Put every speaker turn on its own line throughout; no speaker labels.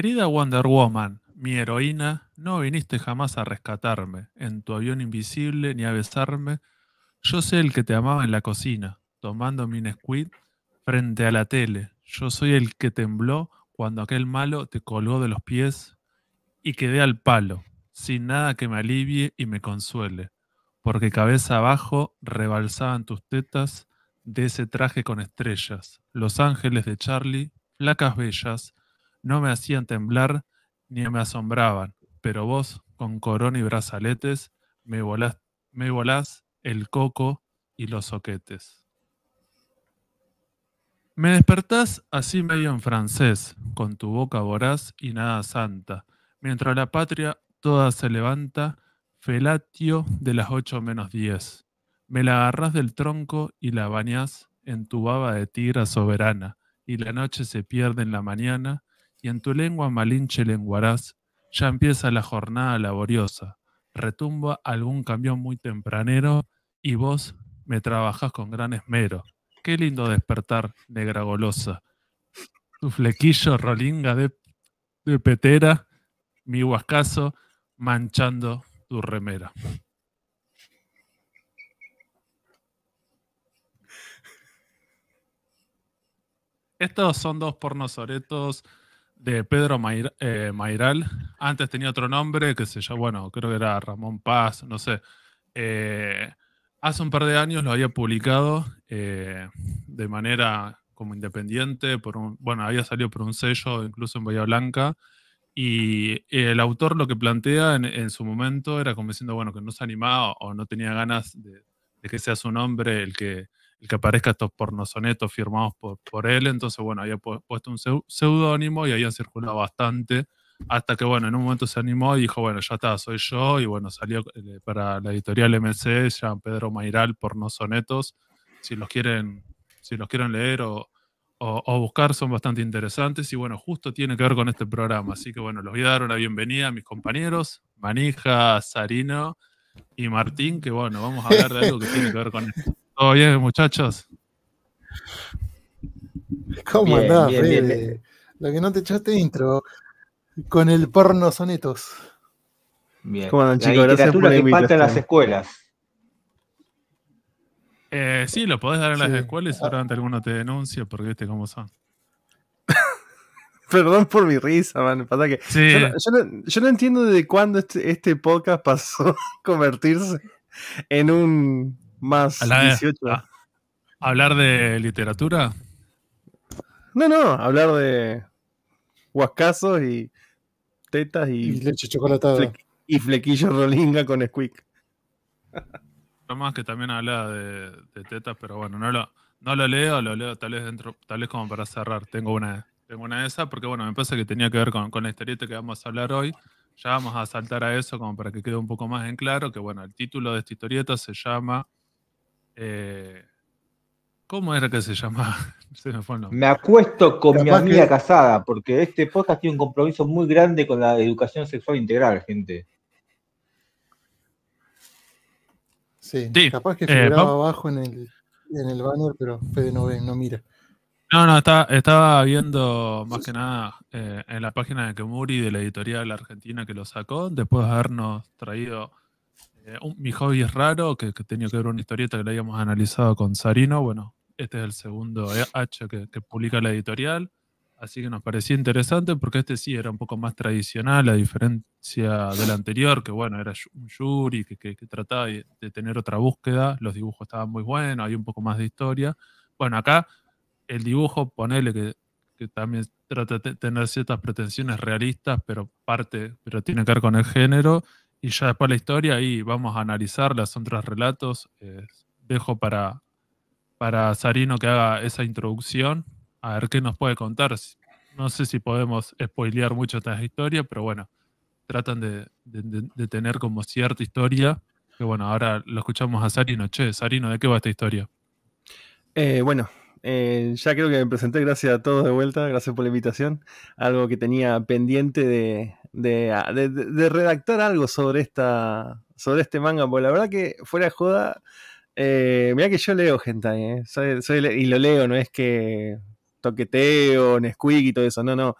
Querida Wonder Woman, mi heroína, no viniste jamás a rescatarme en tu avión invisible ni a besarme. Yo sé el que te amaba en la cocina, tomando mi squid frente a la tele. Yo soy el que tembló cuando aquel malo te colgó de los pies y quedé al palo, sin nada que me alivie y me consuele, porque cabeza abajo rebalsaban tus tetas de ese traje con estrellas, los ángeles de Charlie, placas bellas, no me hacían temblar ni me asombraban, pero vos, con corona y brazaletes, me volás, me volás el coco y los soquetes. Me despertás así medio en francés, con tu boca voraz y nada santa, mientras la patria toda se levanta, felatio de las ocho menos diez. Me la agarrás del tronco y la bañás en tu baba de tigra soberana, y la noche se pierde en la mañana, y en tu lengua malinche lenguarás, ya empieza la jornada laboriosa, retumba algún camión muy tempranero y vos me trabajás con gran esmero. Qué lindo despertar, negra golosa. Tu flequillo rolinga de, petera, mi huascazo manchando tu remera. Estos son dos pornosoretos de Pedro eh, Mairal. Antes tenía otro nombre, que se llama, bueno, creo que era Ramón Paz, no sé. Eh, hace un par de años lo había publicado eh, de manera como independiente, por un, bueno, había salido por un sello incluso en Bahía Blanca. Y el autor lo que plantea en, su momento era como diciendo, bueno, que no se animaba o no tenía ganas de que sea su nombre el que, el que aparezca estos sonetos firmados por, él. Entonces, bueno, había puesto un seudónimo y había circulado bastante. Hasta que, bueno, en un momento se animó y dijo, bueno, ya está, soy yo. Y bueno, salió eh, para la editorial MC, se llama Pedro Mairal, pornosonetos. Si los quieren, si los quieren leer o, buscar son bastante interesantes y bueno, justo tiene que ver con este programa. Así que bueno, los voy a dar una bienvenida a mis compañeros, Manija, Sarino y Martín, que bueno, vamos a hablar de algo que tiene que ver con esto. Todo bien, muchachos. ¿Cómo andás, bien,
Lo que no te echaste intro con el porno sonetos.
Bien. ¿Cómo andan, chicos? La Gracias por que falta en las escuelas.
Eh, sí, lo podés dar en las escuelas y seguramente alguno te denuncia porque viste cómo son.
Perdón por mi risa, man. Pasa que yo, no, yo, no, entiendo de cuándo este, este podcast pasó a convertirse en un más la, 18.
¿Hablar de literatura?
No, no, hablar de huascazos y tetas y, y flequillo rolinga con squeak.
No más que también habla de, tetas, pero bueno, no lo, no lo leo, lo leo tal vez dentro, tal vez como para cerrar. Tengo una, tengo una de esas, porque bueno, me pasa que tenía que ver con, con la historieta que vamos a hablar hoy. Ya vamos a saltar a eso como para que quede un poco más en claro, que bueno, el título de esta historieta se llama eh, ¿Cómo era que se llamaba? me,
acuesto con mi amiga casada, porque este podcast tiene un compromiso muy grande con la educación sexual integral, gente.
Sí, capaz que se eh, abajo en el, en banner, pero Fede no ve, no
mira. No, no, está, estaba viendo más que nada eh, en la página de Kemuri de la editorial argentina que lo sacó, después de habernos traído eh, mi hobby es raro, que, tenía que ver una historieta que la habíamos analizado con Sarino. Bueno, este es el segundo eh, H que, publica la editorial. Así que nos parecía interesante porque este sí era un poco más tradicional, a diferencia del anterior, que bueno, era un jury que, trataba de tener otra búsqueda, los dibujos estaban muy buenos, hay un poco más de historia. Bueno, acá el dibujo, ponele que, que también trata de tener ciertas pretensiones realistas, pero parte, pero tiene que ver con el género, y ya después la historia, ahí vamos a analizar son tres relatos. dejo para, para Sarino que haga esa introducción, a ver qué nos puede contar. No sé si podemos spoilear mucho esta historia, pero bueno, tratan de, tener como cierta historia. Que bueno, ahora lo escuchamos a Sarino. Che, Sarino, ¿de qué va esta historia?
Eh, bueno, eh, ya creo que me presenté, gracias a todos de vuelta, gracias por la invitación. Algo que tenía pendiente de, de, redactar algo sobre, esta, sobre este manga, porque la verdad que fuera joda, eh, que yo leo hentai, eh. y lo leo, no es que toqueteo, Nesquik y todo eso, no, no,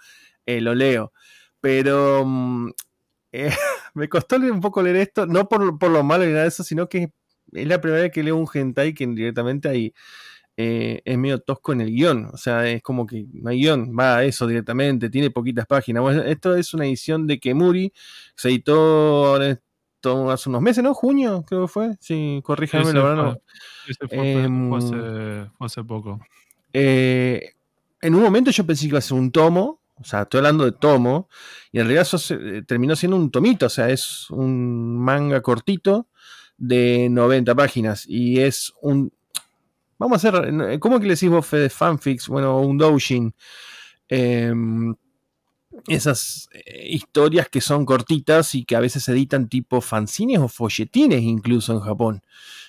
eh, lo leo. Pero mm, eh, me costó un poco leer esto, no por, por, lo malo ni nada de eso, sino que es la primera vez que leo un hentai que directamente hay eh, es medio tosco en el guión. O sea, es como que no hay guión, va a eso directamente, tiene poquitas páginas. esto es una edición de Kemuri, se editó hace unos meses, ¿no? Junio, creo que fue. Sí, corríjame, la no.
Em, fue, hace, poco.
Eh, en un momento yo pensé que iba a ser un tomo, o sea, estoy hablando de tomo, y en realidad eh, terminó siendo un tomito, o sea, es un manga cortito de 90 páginas y es un Vamos a hacer, ¿cómo que le decís vos, Fanfics, bueno, un doujin. Eh, esas eh, historias que son cortitas y que a veces se editan tipo fanzines o folletines incluso en Japón.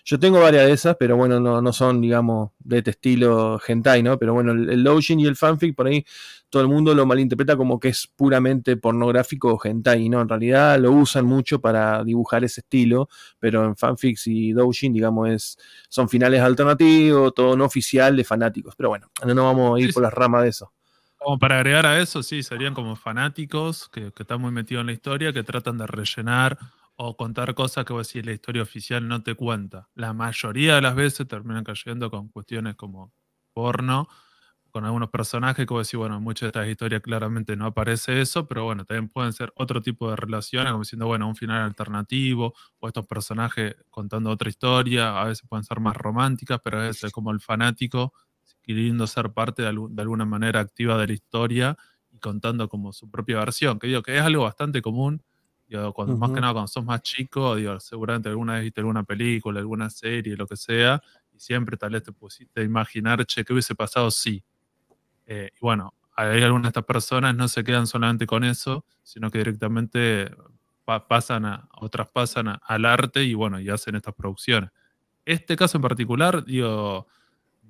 Yo tengo varias de esas, pero bueno, no, son, digamos, de este estilo hentai, ¿no? Pero bueno, el, doujin y el fanfic por ahí todo el mundo lo malinterpreta como que es puramente pornográfico o hentai, ¿no? En realidad lo usan mucho para dibujar ese estilo, pero en fanfic y doujin, digamos, es, son finales alternativos, todo no oficial de fanáticos. Pero bueno, no, no vamos a ir por las ramas de eso
como para agregar a eso, sí, serían como fanáticos que, están muy metidos en la historia, que tratan de rellenar o contar cosas que vos la historia oficial no te cuenta. La mayoría de las veces terminan cayendo con cuestiones como porno, con algunos personajes que decir, bueno, en muchas de estas historias claramente no aparece eso, pero bueno, también pueden ser otro tipo de relaciones, como diciendo, bueno, un final alternativo, o estos personajes contando otra historia, a veces pueden ser más románticas, pero a veces como el fanático queriendo ser parte de, de, alguna manera activa de la historia y contando como su propia versión, que digo que es algo bastante común, cuando, más que nada cuando sos más chico, seguramente alguna vez viste alguna película, alguna serie, lo que sea, y siempre tal vez te pusiste a imaginar, che, ¿qué hubiese pasado si? Sí. Eh, y bueno, hay algunas de estas personas no se quedan solamente con eso, sino que directamente pasan a, otras pasan al arte y bueno, y hacen estas producciones. Este caso en particular, digo,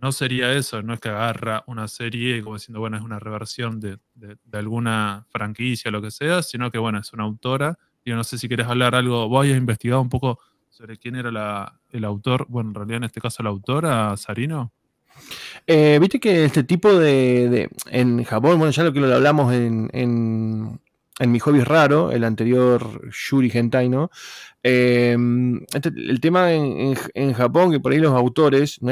no sería eso, no es que agarra una serie como diciendo, bueno, es una reversión de, alguna franquicia o lo que sea, sino que, bueno, es una autora. Yo no sé si quieres hablar algo, vos a investigado un poco sobre quién era el autor, bueno, en realidad en este caso la autora, Sarino.
Eh, viste que este tipo de, En Japón, bueno, ya lo que lo hablamos en, en mi hobby raro, el anterior Shuri Hentai, ¿no? Em, este, el tema en, Japón, que por ahí los autores, no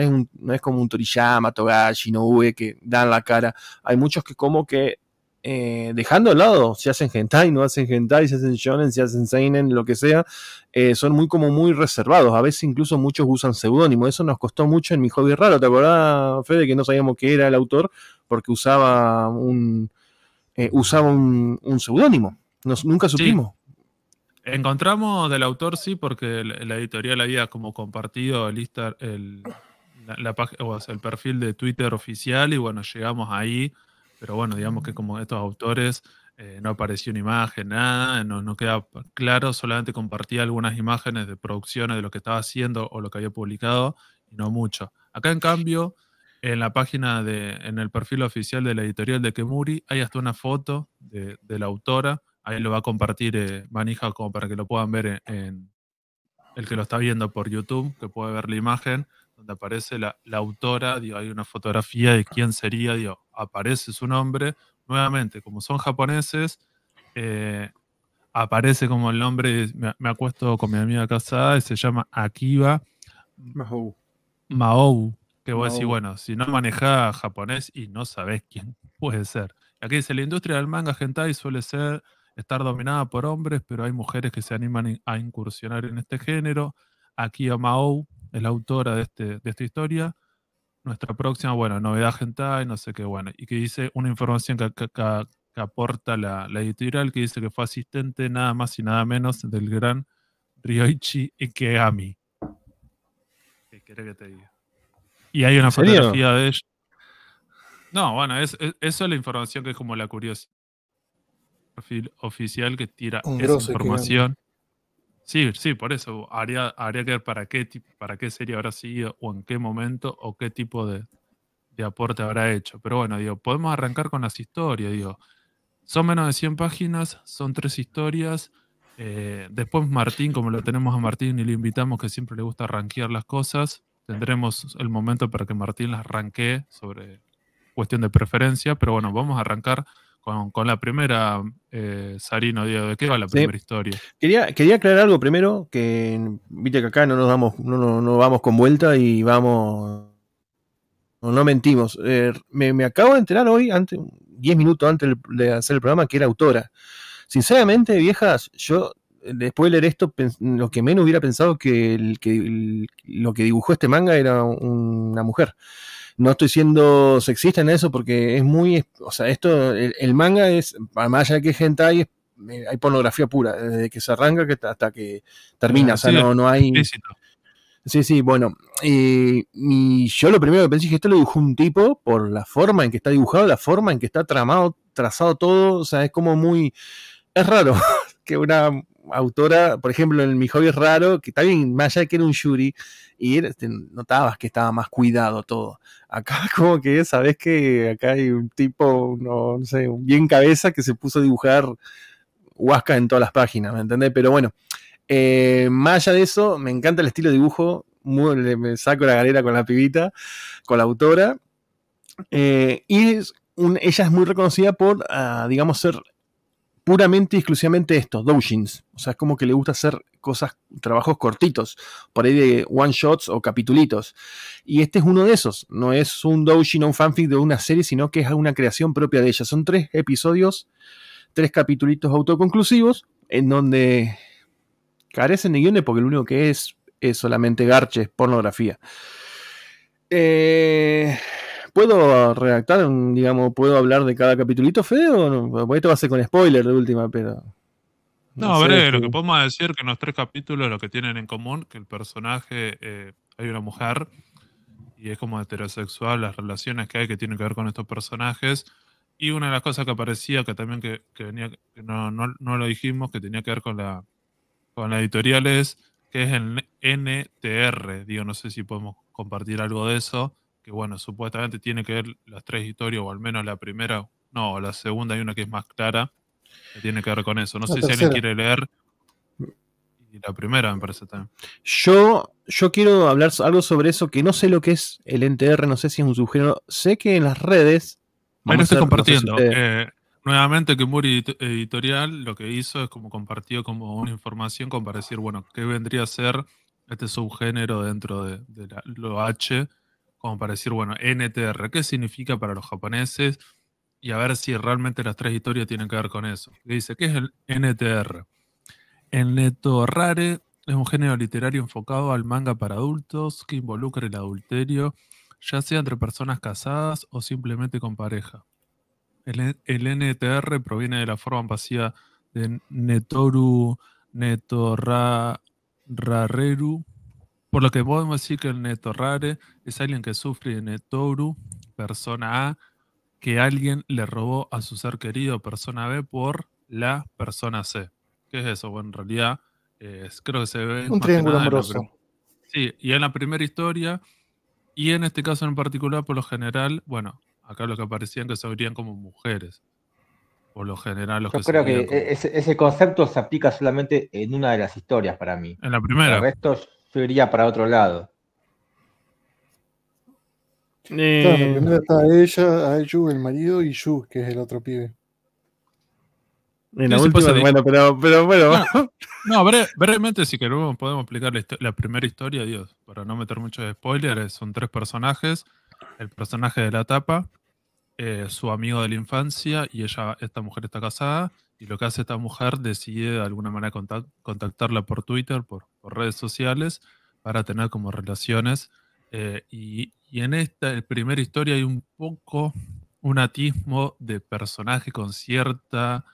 es, como un Toriyama, Togashi, Noue, que dan la cara. Hay muchos que como que eh, dejando al lado se hacen hentai, no hacen hentai, se hacen shonen, se hacen seinen, lo que sea, eh, son muy como muy reservados. A veces incluso muchos usan seudónimo. Eso nos costó mucho en mi hobby raro. ¿Te acordás, Fede, que no sabíamos qué era el autor porque usaba un, eh, usaba un, un seudónimo. Nunca supimos.
Encontramos del autor, sí, porque la editorial había como compartido el, la, o el perfil de Twitter oficial y bueno, llegamos ahí, pero bueno, digamos que como estos autores eh, no apareció una imagen, nada, no, queda claro, solamente compartía algunas imágenes de producciones de lo que estaba haciendo o lo que había publicado y no mucho. Acá en cambio en la página de, en el perfil oficial de la editorial de Kemuri, hay hasta una foto de, la autora. Ahí lo va a compartir eh, Manija como para que lo puedan ver en, el que lo está viendo por YouTube, que puede ver la imagen, donde aparece la, autora, hay una fotografía de quién sería, aparece su nombre. Nuevamente, como son japoneses, eh, aparece como el nombre, me, acuesto con mi amiga casada, y se llama Akiba Mahou. Mahou. Que vos bueno, si no manejás japonés y no sabes quién puede ser. Aquí dice, la industria del manga hentai suele ser estar dominada por hombres, pero hay mujeres que se animan a incursionar en este género. Aquí Amao es la autora este, de, esta historia. Nuestra próxima, bueno, novedad hentai, no sé qué, bueno. Y que dice una información que, aporta la, editorial, que dice que fue asistente nada más y nada menos del gran Ryoichi Ikegami. ¿Qué quiere que te diga? Y hay una fotografía de ella. No, bueno, eso es la información que es como la curiosa. Perfil oficial que tira esa información. Sí, sí, por eso. Haría, haría que ver para qué, para qué serie habrá seguido, o en qué momento o qué tipo de, aporte habrá hecho. Pero bueno, digo, podemos arrancar con las historias. Digo, son menos de 100 páginas, son tres historias. Eh, después Martín, como lo tenemos a Martín y le invitamos que siempre le gusta rankear las cosas, Tendremos el momento para que Martín las arranque sobre cuestión de preferencia, pero bueno, vamos a arrancar con, la primera, eh, Sarino, Diego, ¿de qué va la primera historia? Quería,
quería aclarar algo primero, que viste que acá no nos damos, no, vamos con vuelta y vamos, no, mentimos. Eh, me, acabo de enterar hoy, antes, 10 minutos antes de hacer el programa, que era autora. Sinceramente, viejas, yo después de leer esto, lo que menos hubiera pensado que, el, que lo que dibujó este manga era una mujer. No estoy siendo sexista en eso porque es muy, o sea, esto, el, manga es, además ya que es hentai, eh, hay pornografía pura, desde que se arranca que, hasta que termina, o sea, no, no hay... Sí, sí, bueno. Eh, y yo lo primero que pensé es que esto lo dibujó un tipo por la forma en que está dibujado, la forma en que está tramado, trazado todo. O sea, es como muy. Es raro que una, autora, por ejemplo, en Mi Hobby es Raro, que también, más allá de que era un Yuri, y este, notabas que estaba más cuidado todo. Acá, como que sabes que acá hay un tipo, no, sé, un bien cabeza que se puso a dibujar Huasca en todas las páginas, ¿me entendés? Pero bueno, eh, más allá de eso, me encanta el estilo de dibujo. me saco la galera con la pibita, con la autora. Eh, y es ella es muy reconocida por, ah, digamos, ser puramente y exclusivamente estos, doujins. O sea, es como que le gusta hacer cosas, trabajos cortitos, por ahí de one shots o capitulitos. Y este es uno de esos. No es un doujin o un fanfic de una serie, sino que es una creación propia de ella. Son tres episodios, tres capitulitos autoconclusivos, en donde carecen de guiones porque lo único que es es solamente garches, pornografía. Eh, ¿Puedo redactar, digamos, puedo hablar de cada capitulito, feo? o Esto va a ser con spoiler de última, pero...
No, eh, este, lo que podemos decir que en los tres capítulos lo que tienen en común, que el personaje, eh, hay una mujer y es como heterosexual, las relaciones que hay que tienen que ver con estos personajes. Y una de las cosas que aparecía, que también que, venía, no, lo dijimos, que tenía que ver con la, con la editorial es que es el NTR. Digo, no sé si podemos compartir algo de eso, que bueno, supuestamente tiene que ver las tres historias, o al menos la primera, no, la segunda hay una que es más clara, que tiene que ver con eso. No sé si alguien quiere leer. Y la primera me parece también.
Yo, yo quiero hablar algo sobre eso, que no sé lo que es el NTR, no sé si es un subgénero. Sé que en las redes... Bueno, estoy compartiendo.
Eh, nuevamente, que Muri Editorial lo que hizo es como compartió como una información como para decir, bueno, ¿qué vendría a ser este subgénero dentro de, lo H como para decir, bueno, NTR, ¿qué significa para los japoneses? Y a ver si realmente las tres historias tienen que ver con eso. dice, ¿qué es el NTR? El Neto Rare es un género literario enfocado al manga para adultos que involucra el adulterio, ya sea entre personas casadas o simplemente con pareja. El, NTR proviene de la forma pasiva de Netoru Netorrareru, por lo que podemos decir que el rare es alguien que sufre de Netoru, persona A, que alguien le robó a su ser querido, persona B, por la persona C. ¿Qué es eso? Bueno, en realidad creo que se ve... Un triángulo amoroso. Sí, y en la primera historia, y en este caso en particular, por lo general, bueno, acá lo que aparecían que se verían como mujeres. Por lo general, los Yo creo que
ese, concepto se aplica solamente en una de las historias para mí. En la primera yo iría para otro lado.
Eh, primero está ella, a el marido, y Yu, que es el otro pibe. bueno, pero, bueno.
No, brevemente, si queremos, podemos explicar la, primera historia, Dios, para no meter muchos spoilers. Son tres personajes: el personaje de la tapa, eh, su amigo de la infancia, y ella, esta mujer está casada. Y lo que hace esta mujer, decide de alguna manera contactarla por Twitter, por, redes sociales para tener como relaciones. Eh, y, en esta primera historia hay un poco un atismo de personaje con cierta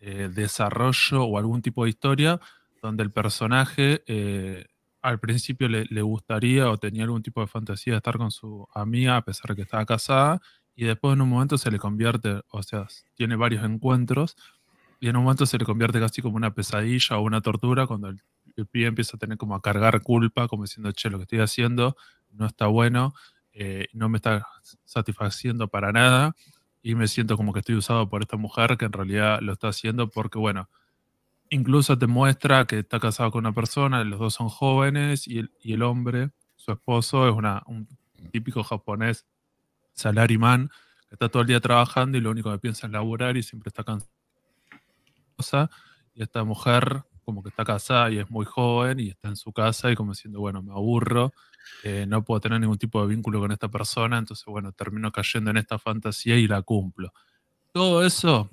eh, desarrollo o algún tipo de historia donde el personaje eh, al principio le, le, gustaría o tenía algún tipo de fantasía de estar con su amiga a pesar de que estaba casada y después en un momento se le convierte, o sea, tiene varios encuentros y en un momento se le convierte casi como una pesadilla o una tortura cuando el el pibe empieza a tener como a cargar culpa, como diciendo, che, lo que estoy haciendo no está bueno, eh, no me está satisfaciendo para nada y me siento como que estoy usado por esta mujer que en realidad lo está haciendo porque, bueno, incluso te muestra que está casado con una persona, los dos son jóvenes y el, hombre, su esposo, es un típico japonés salaryman que está todo el día trabajando y lo único que piensa es laburar y siempre está cansado. Y esta mujer como que está casada y es muy joven y está en su casa y como diciendo, bueno, me aburro, eh, no puedo tener ningún tipo de vínculo con esta persona, entonces, bueno, termino cayendo en esta fantasía y la cumplo. Todo eso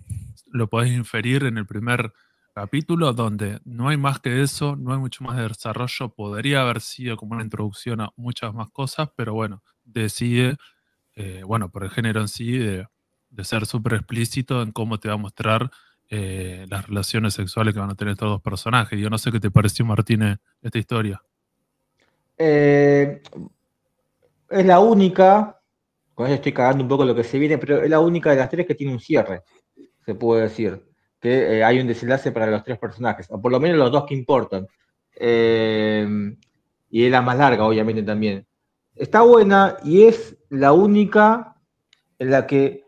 lo podés inferir en el primer capítulo donde no hay más que eso, no hay mucho más de desarrollo, podría haber sido como una introducción a muchas más cosas, pero bueno, decide, eh, bueno, por el género en sí, de, de ser súper explícito en cómo te va a mostrar eh, las relaciones sexuales que van a tener estos dos personajes. Yo no sé qué te pareció, Martínez, esta historia.
Eh, es la única, con eso estoy cagando un poco lo que se viene, pero es la única de las tres que tiene un cierre, se puede decir. Que eh, hay un desenlace para los tres personajes, o por lo menos los dos que importan. y es la más larga, obviamente, también. Está buena y es la única en la que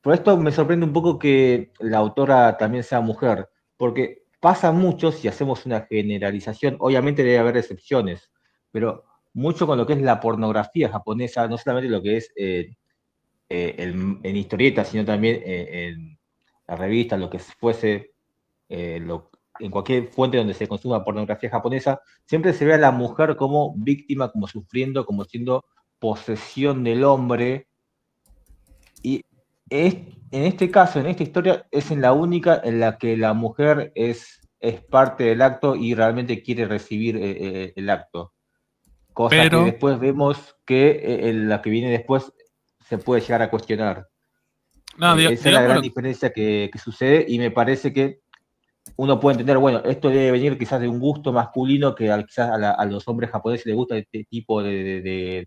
por esto me sorprende un poco que la autora también sea mujer, porque pasa mucho si hacemos una generalización, obviamente debe haber excepciones, pero mucho con lo que es la pornografía japonesa, no solamente lo que es eh, eh, en, historietas, sino también eh, en la revistas, lo que fuese, en cualquier fuente donde se consuma pornografía japonesa, siempre se ve a la mujer como víctima, como sufriendo, como siendo posesión del hombre. Y en este caso, en esta historia, es en la única en la que la mujer es, es parte del acto y realmente quiere recibir eh, eh, el acto. Cosa Pero... que después vemos que eh, en la que viene después se puede llegar a cuestionar. Esa es la gran diferencia que, sucede y me parece que uno puede entender, bueno, esto debe venir quizás de un gusto masculino que quizás a, los hombres japoneses les gusta este tipo de, de,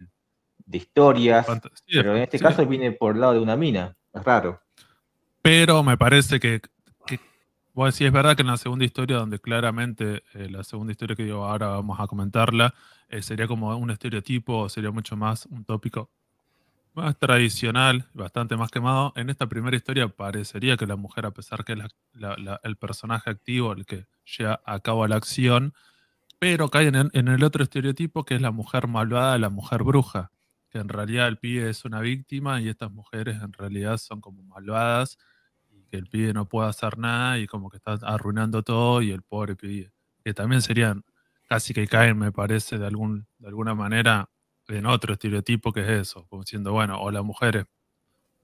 historias, pero en este caso viene por el lado de una mina. Es raro.
Pero me parece que, que a es verdad que en la segunda historia, donde claramente eh, la segunda historia que yo ahora vamos a comentarla, eh, sería como un estereotipo, sería mucho más un tópico más tradicional, bastante más quemado. En esta primera historia parecería que la mujer, a pesar que es el personaje activo, el que lleva a cabo la acción, pero cae en, el otro estereotipo que es la mujer malvada, la mujer bruja que en realidad el pibe es una víctima y estas mujeres en realidad son como malvadas y que el pibe no puede hacer nada y como que está arruinando todo y el pobre pibe, que también serían casi que caen, me parece, de, algún, de alguna manera en otro estereotipo que es eso, como siendo bueno, o la mujer es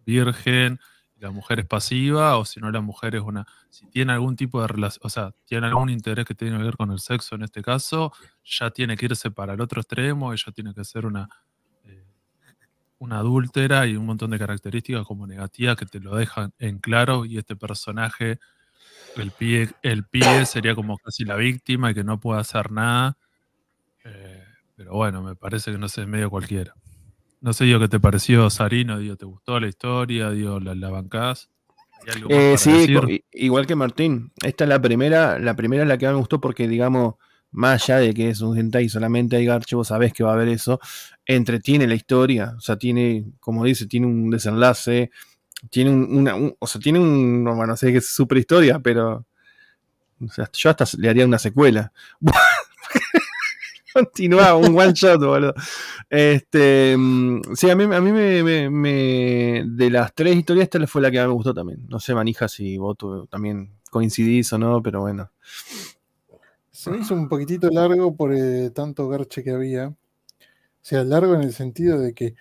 virgen, la mujer es pasiva, o si no la mujer es una, si tiene algún tipo de relación, o sea, tiene algún interés que tiene que ver con el sexo en este caso, ya tiene que irse para el otro extremo, ella tiene que ser una una adúltera y un montón de características como negativas que te lo dejan en claro y este personaje, el pie, el pie sería como casi la víctima y que no puede hacer nada. Eh, pero bueno, me parece que no sé, medio cualquiera. No sé, yo ¿qué te pareció, Sarino? Digo, ¿te gustó la historia? Digo, ¿la, bancás? Eh, sí,
igual que Martín. Esta es la primera, la primera es la que me gustó porque, digamos, más allá de que es un hentai solamente hay garcho, vos sabés que va a haber eso, entretiene la historia, o sea, tiene, como dice, tiene un desenlace, tiene un, una, o sea, tiene un, bueno, sé que es super historia, pero o sea, yo hasta le haría una secuela. Continuaba un one shot, boludo. Este, mm, sí, a mí, a mí me, de las tres historias, esta fue la que me gustó también. No sé, manija, si vos también coincidís o no, pero bueno.
Se hizo un poquitito largo por el eh, tanto garche que había. O sea, largo en el sentido de que,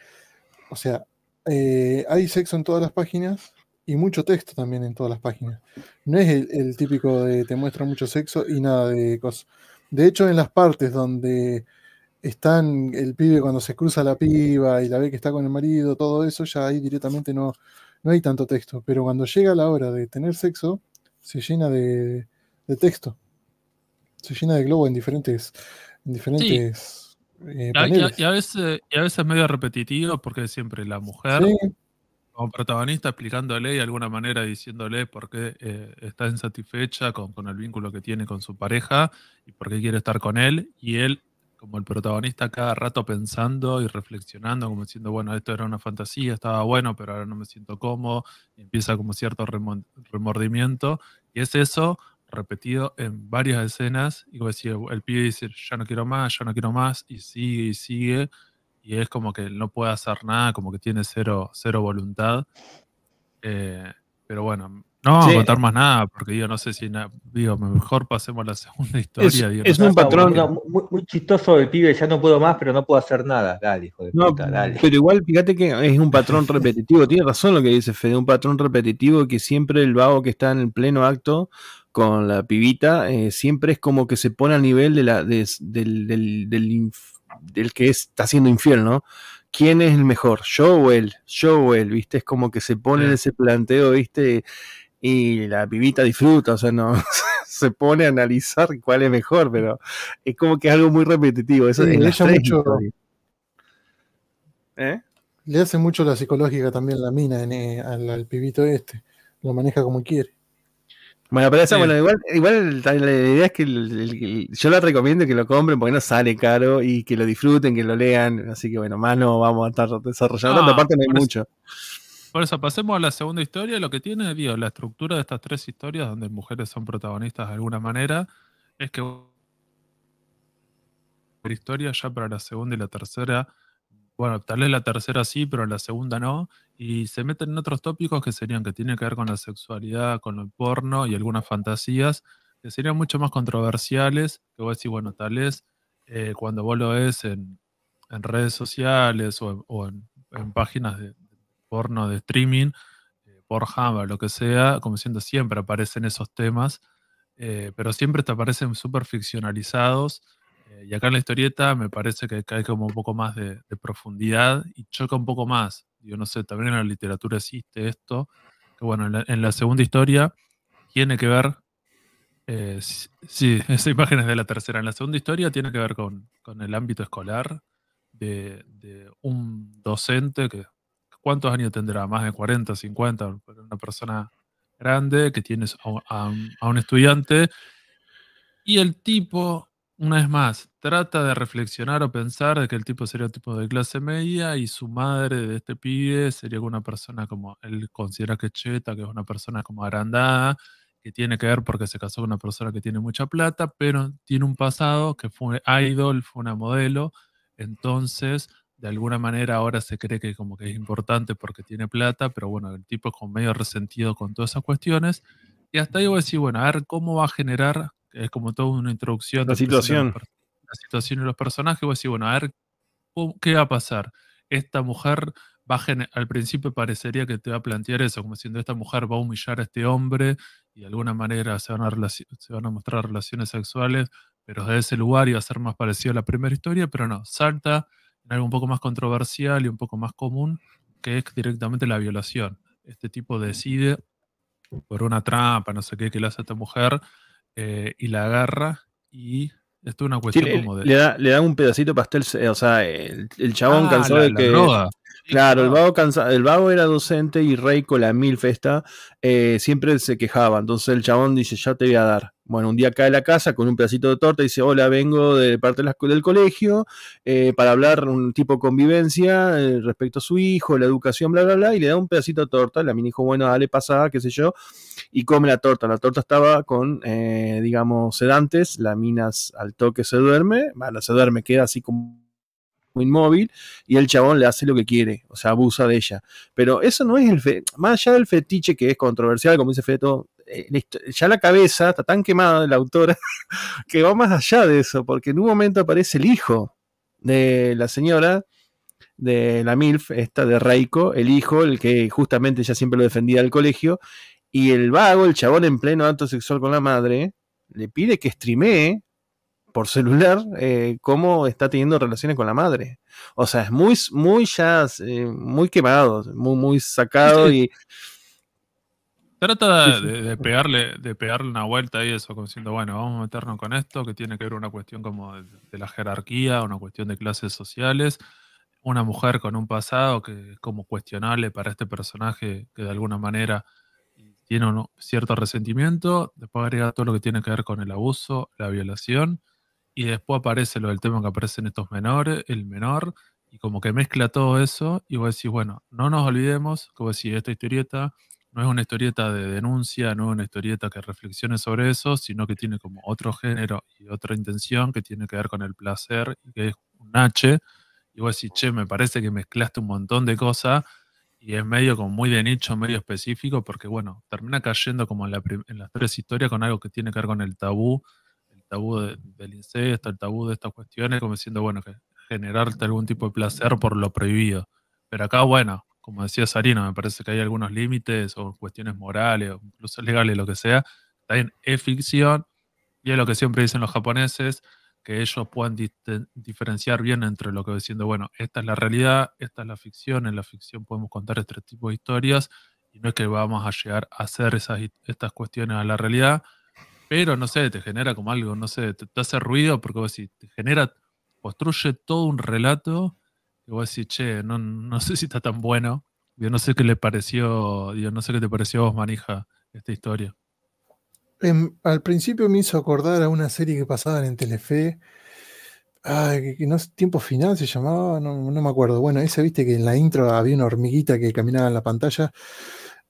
o sea, eh, hay sexo en todas las páginas y mucho texto también en todas las páginas. No es el, típico de te muestra mucho sexo y nada de cosas. De hecho, en las partes donde están el pibe cuando se cruza la piba y la ve que está con el marido, todo eso, ya ahí directamente no, no hay tanto texto. Pero cuando llega la hora de tener sexo, se llena de texto se llena de globo en diferentes, en diferentes eh, Y,
a, veces, y a veces medio repetitivo porque siempre la mujer como protagonista explicándole y de alguna manera diciéndole por qué eh, está insatisfecha con, el vínculo que tiene con su pareja y por qué quiere estar con él y él como el protagonista cada rato pensando y reflexionando, como diciendo, bueno, esto era una fantasía, estaba bueno, pero ahora no me siento cómodo, empieza como cierto remordimiento, y es eso, repetido en varias escenas y como decía, el pibe dice, ya no quiero más, ya no quiero más, y sigue y sigue, y es como que no puede hacer nada, como que tiene cero, cero voluntad. Eh, pero bueno, no contar eh más nada, porque digo, no sé si, digo, mejor pasemos a la segunda historia. Es, un patrón
muy, chistoso el pibe, ya no puedo más, pero no puedo hacer nada. Dale, hijo de puta, dale.
Pero igual, fíjate que es un patrón repetitivo, tiene razón lo que dice Fede, un patrón repetitivo que siempre el vago que está en el pleno acto con la pibita, eh, siempre es como que se pone al nivel del, que está siendo infiel, ¿no? ¿Quién es el mejor? ¿Yo o él? ¿Yo o él? ¿Viste? Es como que se pone en ese planteo, ¿viste? Y la pibita disfruta, o sea, no se pone a analizar cuál es mejor, pero es como que es algo muy repetitivo. Eso le, mucho,
¿Eh?
le hace mucho la psicológica también la mina eh, al pibito este, lo maneja como quiere.
Bueno, pero eso, bueno, igual, igual la, idea es que yo la recomiendo que lo compren porque no sale caro y que lo disfruten, que lo lean. Así que bueno, más no vamos a estar desarrollando. Ah, aparte, no hay mucho.
Por eso, pasemos a la segunda historia. Lo que tiene, digo, la estructura de estas tres historias, donde mujeres son protagonistas de alguna manera, es que la historia ya para la segunda y la tercera bueno, tal vez la tercera sí, pero la segunda no, y se meten en otros tópicos que serían que tienen que ver con la sexualidad, con el porno y algunas fantasías, que serían mucho más controversiales, que vos decir bueno, tal vez eh, cuando vos lo ves en, redes sociales o, en, páginas de porno de streaming, eh, por Hammer, lo que sea, como siento, siempre aparecen esos temas, eh, pero siempre te aparecen súper ficcionalizados eh, y acá en la historieta me parece que cae como un poco más de, profundidad y choca un poco más. Yo no sé, también en la literatura existe esto, que bueno, en la, segunda historia tiene que ver, eh, sí, esa imagen es de la tercera, en la segunda historia tiene que ver con, el ámbito escolar de, un docente que, ¿cuántos años tendrá? Más de 40, 50, una persona grande que tienes a un estudiante. Y el tipo una vez más, trata de reflexionar o pensar de que el tipo sería un tipo de clase media y su madre de este pibe sería una persona como él considera que cheta, que es una persona como agrandada, que tiene que ver porque se casó con una persona que tiene mucha plata, pero tiene un pasado que fue idol, fue una modelo, entonces de alguna manera ahora se cree que como que es importante porque tiene plata, pero bueno, el tipo es como medio resentido con todas esas cuestiones. Y hasta ahí voy a decir, bueno, a ver cómo va a generar es como toda una introducción. La situación. La, situación de los personajes, vos decís, bueno, a ver, ¿qué va a pasar? Esta mujer va al principio parecería que te va a plantear eso, como diciendo, esta mujer va a humillar a este hombre y de alguna manera se van a, se van a mostrar relaciones sexuales, pero desde ese lugar iba a ser más parecido a la primera historia, pero no, salta en algo un poco más controversial y un poco más común, que es directamente la violación. Este tipo decide, por una trampa, no sé qué, que le hace a esta mujer, eh, y la agarra y esto es una cuestión como de...
Le, da, dan un pedacito pastel, eh, o sea, el, chabón ah, cansado de que... Claro, el vago, el era docente y Rey con la mil festa eh, siempre se quejaba. Entonces el chabón dice, ya te voy a dar. Bueno, un día cae a la casa con un pedacito de torta y dice, hola, vengo de parte de del colegio eh, para hablar un tipo convivencia eh, respecto a su hijo, la educación, bla, bla, bla, y le da un pedacito de torta. La mina dijo, bueno, dale, pasada, qué sé yo, y come la torta. La torta estaba con, digamos, sedantes, la mina al toque se duerme, bueno, se duerme, queda así como inmóvil y el chabón le hace lo que quiere, o sea, abusa de ella. Pero eso no es el más allá del fetiche que es controversial, como dice Feto, eh, ya la cabeza está tan quemada de la autora que va más allá de eso, porque en un momento aparece el hijo de la señora de la MILF, esta de Reiko, el hijo, el que justamente ya siempre lo defendía del colegio, y el vago, el chabón en pleno acto sexual con la madre, le pide que streamee por celular eh, cómo está teniendo relaciones con la madre. O sea, es muy, muy ya, eh, muy quemado, muy, muy sacado y...
Trata de, pegarle, de pegarle una vuelta y eso, como diciendo, bueno, vamos a meternos con esto, que tiene que ver una cuestión como de, la jerarquía, una cuestión de clases sociales, una mujer con un pasado que es como cuestionable para este personaje que de alguna manera tiene un cierto resentimiento, después agrega todo lo que tiene que ver con el abuso, la violación, y después aparece lo del tema que aparece en estos menores, el menor, y como que mezcla todo eso, y vos decís, bueno, no nos olvidemos, como decís, esta historieta no es una historieta de denuncia, no es una historieta que reflexione sobre eso, sino que tiene como otro género y otra intención que tiene que ver con el placer, que es un H, y vos decís, che, me parece que mezclaste un montón de cosas, y es medio como muy de nicho, medio específico, porque bueno, termina cayendo como en, en las tres historias con algo que tiene que ver con el tabú, tabú del incesto, el tabú de estas cuestiones, como diciendo, bueno, generarte algún tipo de placer por lo prohibido. Pero acá, bueno, como decía Sarino, me parece que hay algunos límites o cuestiones morales o incluso legales, lo que sea. También es ficción y es lo que siempre dicen los japoneses, que ellos puedan diferenciar bien entre lo que diciendo, bueno, esta es la realidad, esta es la ficción, en la ficción podemos contar este tipo de historias y no es que vamos a llegar a hacer esas, estas cuestiones a la realidad, pero no sé, te genera como algo, no sé, te, hace ruido porque vos te genera, construye todo un relato y vos decís, che, no, sé si está tan bueno. Yo no sé qué le pareció, yo no sé qué te pareció a vos, Manija, esta historia.
Em, al principio me hizo acordar a una serie que pasaban en Telefe. Ay, que, no tiempo final se llamaba, no, me acuerdo. Bueno, ese viste que en la intro había una hormiguita que caminaba en la pantalla.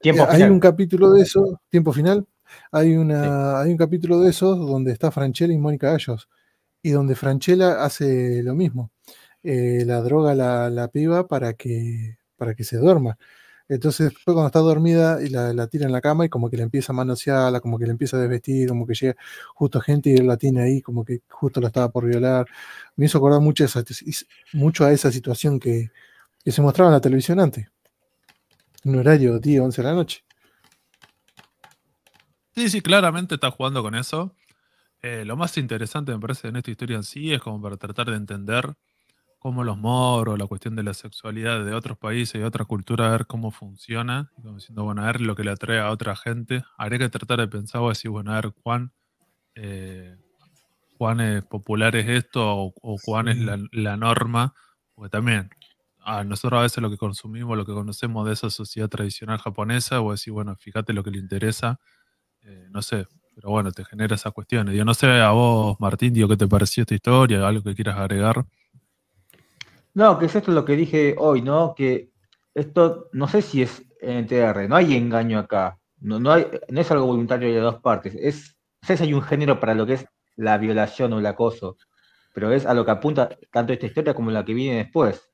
¿Tiempo eh, Hay un capítulo de eso, tiempo final. Hay, una, un capítulo de esos donde está Franchella y Mónica Gallos, y donde Franchella hace lo mismo. Eh, la droga la, la piba para que, para que se duerma. Entonces, después cuando está dormida y la, tira en la cama y como que le empieza a manosearla, como que le empieza a desvestir, como que llega justo gente y la tiene ahí, como que justo la estaba por violar. Me hizo acordar mucho a esa, situación que, se mostraba en la televisión antes. Un horario, tío, 11 de la noche.
Sí, sí, claramente está jugando con eso. Eh, lo más interesante, me parece, en esta historia en sí es como para tratar de entender cómo los moros, la cuestión de la sexualidad de otros países y otras culturas, a ver cómo funciona. como diciendo, bueno, a ver lo que le atrae a otra gente. Habría que tratar de pensar o decir, bueno, a ver, cuán eh, es popular es esto o, cuán es la, norma, porque también a nosotros a veces lo que consumimos, lo que conocemos de esa sociedad tradicional japonesa, o decir, bueno, fíjate lo que le interesa eh, no sé, pero bueno, te genera esas cuestiones. Yo no sé a vos, Martín, digo, ¿qué te pareció esta historia? ¿Algo que quieras agregar?
No, que es esto lo que dije hoy, ¿no? Que esto, no sé si es NTR, no hay engaño acá. No, no, hay, es algo voluntario de dos partes. Es, no sé si hay un género para lo que es la violación o el acoso, pero es a lo que apunta tanto esta historia como la que viene después.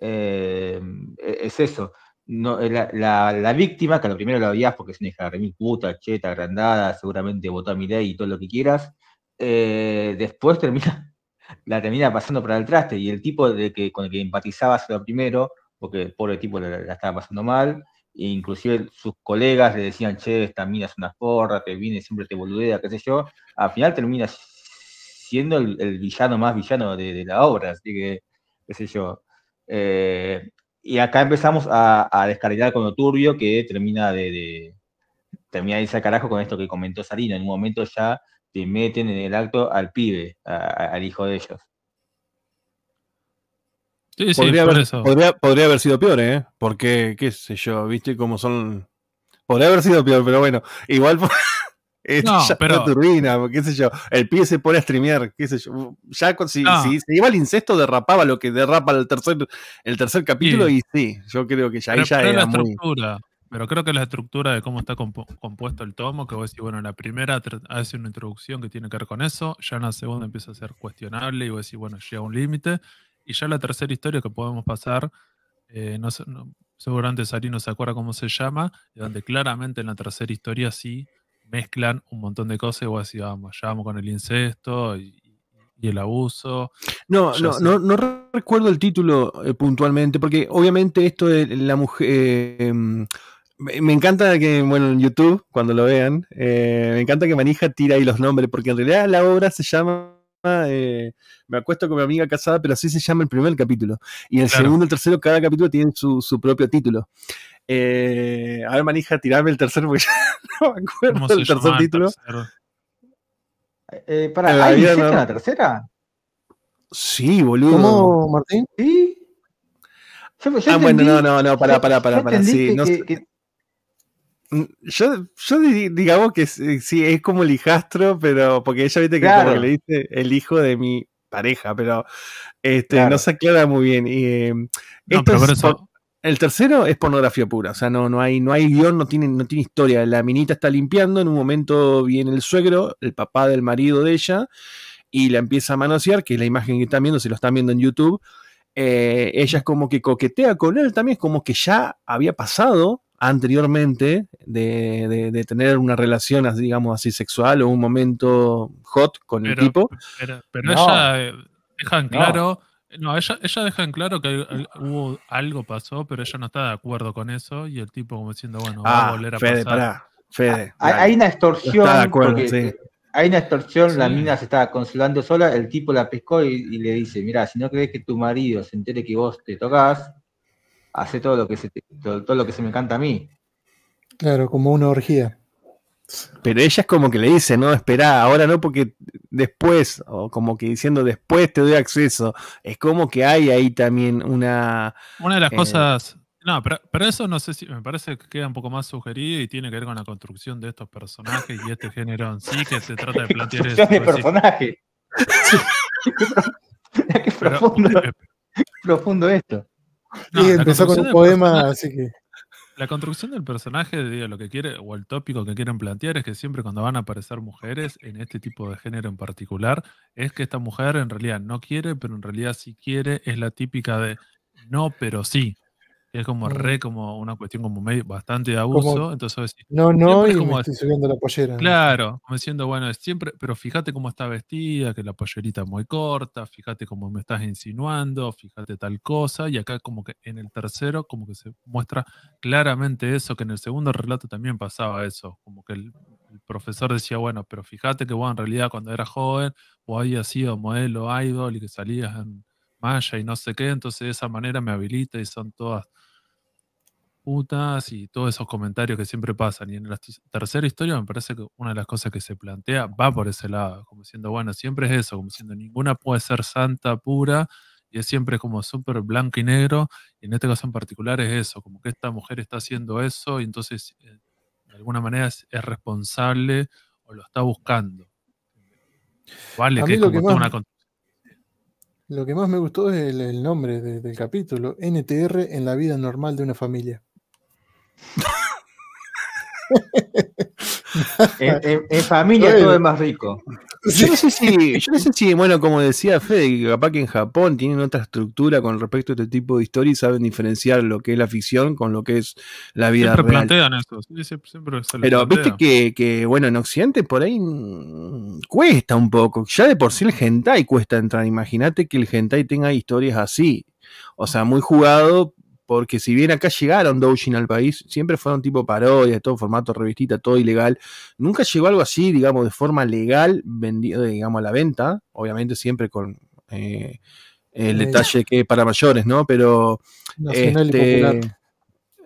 Eh, e-, es eso. Eh, la, la, víctima, que a lo primero la odias porque es una hija de mi puta, cheta, agrandada, seguramente votó a mi ley y todo lo que quieras, eh, después termina, la termina pasando para el traste y el tipo de que, con el que empatizabas lo primero, porque el pobre tipo la, estaba pasando mal, e inclusive sus colegas le decían, che, esta mina es una porra, te viene, siempre te boludea, qué sé yo, al final termina siendo el, villano más villano de, de la obra, así que, qué sé yo. Eh, y acá empezamos a, descargar con Oturbio que termina de, termina de irse carajo con esto que comentó Sarina. En un momento ya te meten en el acto al pibe, al hijo de ellos.
Sí, sí, podría, haber, podría, haber, sido peor, ¿eh? Porque, qué sé yo, viste cómo son. Podría haber sido peor, pero bueno, igual. Eh, no, pero... turbina, qué sé yo. El pie se pone a streamear, qué sé yo. Ya si, se iba el incesto, derrapaba lo que derrapa el tercer, el tercer capítulo y sí, yo creo que ya, ya era
Pero creo que la estructura de cómo está compuesto el tomo, que vos decís, bueno, la primera hace una introducción que tiene que ver con eso, ya en la segunda empieza a ser cuestionable y vos decís, bueno, llega un límite, y ya la tercera historia que podemos pasar, eh, no, seguramente Sari no se acuerda cómo se llama, donde claramente en la tercera historia sí mezclan un montón de cosas y vos vamos, ya vamos con el incesto y, el abuso. No, no,
no, recuerdo el título eh, puntualmente, porque obviamente esto de la mujer... Eh, em, me encanta que, bueno, en YouTube, cuando lo vean, eh, me encanta que Manija tira ahí los nombres, porque en realidad la obra se llama me acuesto con mi amiga casada, pero así se llama el primer capítulo. Y el segundo, el tercero, cada capítulo tiene su, su propio título. Eh, a ver, manija, tirame el tercer, porque ya no
me acuerdo el tercer título. eh, para, la la tercera?
Sí, boludo. ¿Cómo,
Martín? Sí. ah, bueno, no, no, no, para, para, para, para. Yo, yo
digamos que eh, sí, es como el hijastro, pero porque ella viste que, le dice el hijo de mi pareja, pero este, no se aclara muy bien. Y, em, no, el tercero es pornografía pura, o sea, no, no, hay, no hay guión, no tiene, no tiene historia. La minita está limpiando, en un momento viene el suegro, el papá del marido de ella, y la empieza a manosear, que es la imagen que están viendo, si lo están viendo en YouTube. Eh, ella es como que coquetea con él también, es como que ya había pasado anteriormente de, tener una relación, digamos así, sexual o un momento hot con el tipo.
Pero, no. Eh, dejan claro no, ella, deja en claro que hubo algo pasó, pero ella no está de acuerdo con eso y el tipo como diciendo, bueno, va a ah, volver a Fede, pasar. Pará, Fede, ah, hay, una extorsión.
Hay una extorsión, la mina se estaba consolando sola, el tipo la pescó y, le dice, mira, si no crees que tu marido se entere que vos te tocas,
hace todo lo que
se todo, lo que se me encanta a mí.
Claro, como una orgía.
Pero ella es como que le dice, no, espera, ahora no, porque después, o como que diciendo después te doy acceso. Es como que hay ahí también una.
Una de las eh, cosas. No, pero, eso no sé si. Me parece que queda un poco más sugerido y tiene que ver con la construcción de estos personajes y este género en sí que se trata de plantear. Eso, de personaje. Qué
profundo, esto. y empezó con un poema, así que
la construcción del personaje, de lo que quiere, o el tópico que quieren plantear es que siempre cuando van a aparecer mujeres en este tipo de género en particular, es que esta mujer en realidad no quiere, pero en realidad sí quiere, es la típica de no, pero sí. Es como mm. re, como una cuestión como medio, bastante de abuso. entonces, no, no, y me estoy
subiendo la pollera. Claro,
como diciendo, bueno, siempre, pero fíjate cómo está vestida, que la pollerita es muy corta, fíjate cómo me estás insinuando, fíjate tal cosa. Y acá como que en el tercero como que se muestra claramente eso, que en el segundo relato también pasaba eso, como que el, profesor decía, bueno, pero fíjate que vos en realidad cuando era joven, vos habías sido modelo idol y que salías en malla y no sé qué, entonces de esa manera me habilita y son todas putas y todos esos comentarios que siempre pasan. Y en la tercera historia me parece que una de las cosas que se plantea va por ese lado, como siendo bueno, siempre es eso, como siendo ninguna puede ser santa, pura, y es siempre como súper blanco y negro, y en este caso en particular es eso, como que esta mujer está haciendo eso y entonces eh, de alguna manera es, responsable o lo está buscando. Vale, que es lo como que más,
Lo que más me gustó es el, nombre del capítulo, NTR en la vida normal de una familia. en, familia todo es más rico. Yo no, sé si, yo sé si, bueno,
como decía Fede, capaz que en Japón tienen otra estructura con respecto a este tipo de historia y saben diferenciar lo que es la ficción con lo que es la vida siempre real.
Plantean eso, Pero viste
que, que, bueno, en Occidente por ahí mm, cuesta un poco. Ya de por sí el hentai cuesta entrar. Imagínate que el hentai tenga historias así. O sea, muy jugado porque si bien acá llegaron Doujin al país, siempre fueron tipo parodia, todo formato revistita, todo ilegal. Nunca llegó algo así, digamos, de forma legal, vendido, digamos, a la venta, obviamente siempre con eh, el detalle que para mayores, ¿no? Pero... Nacional y este, popular.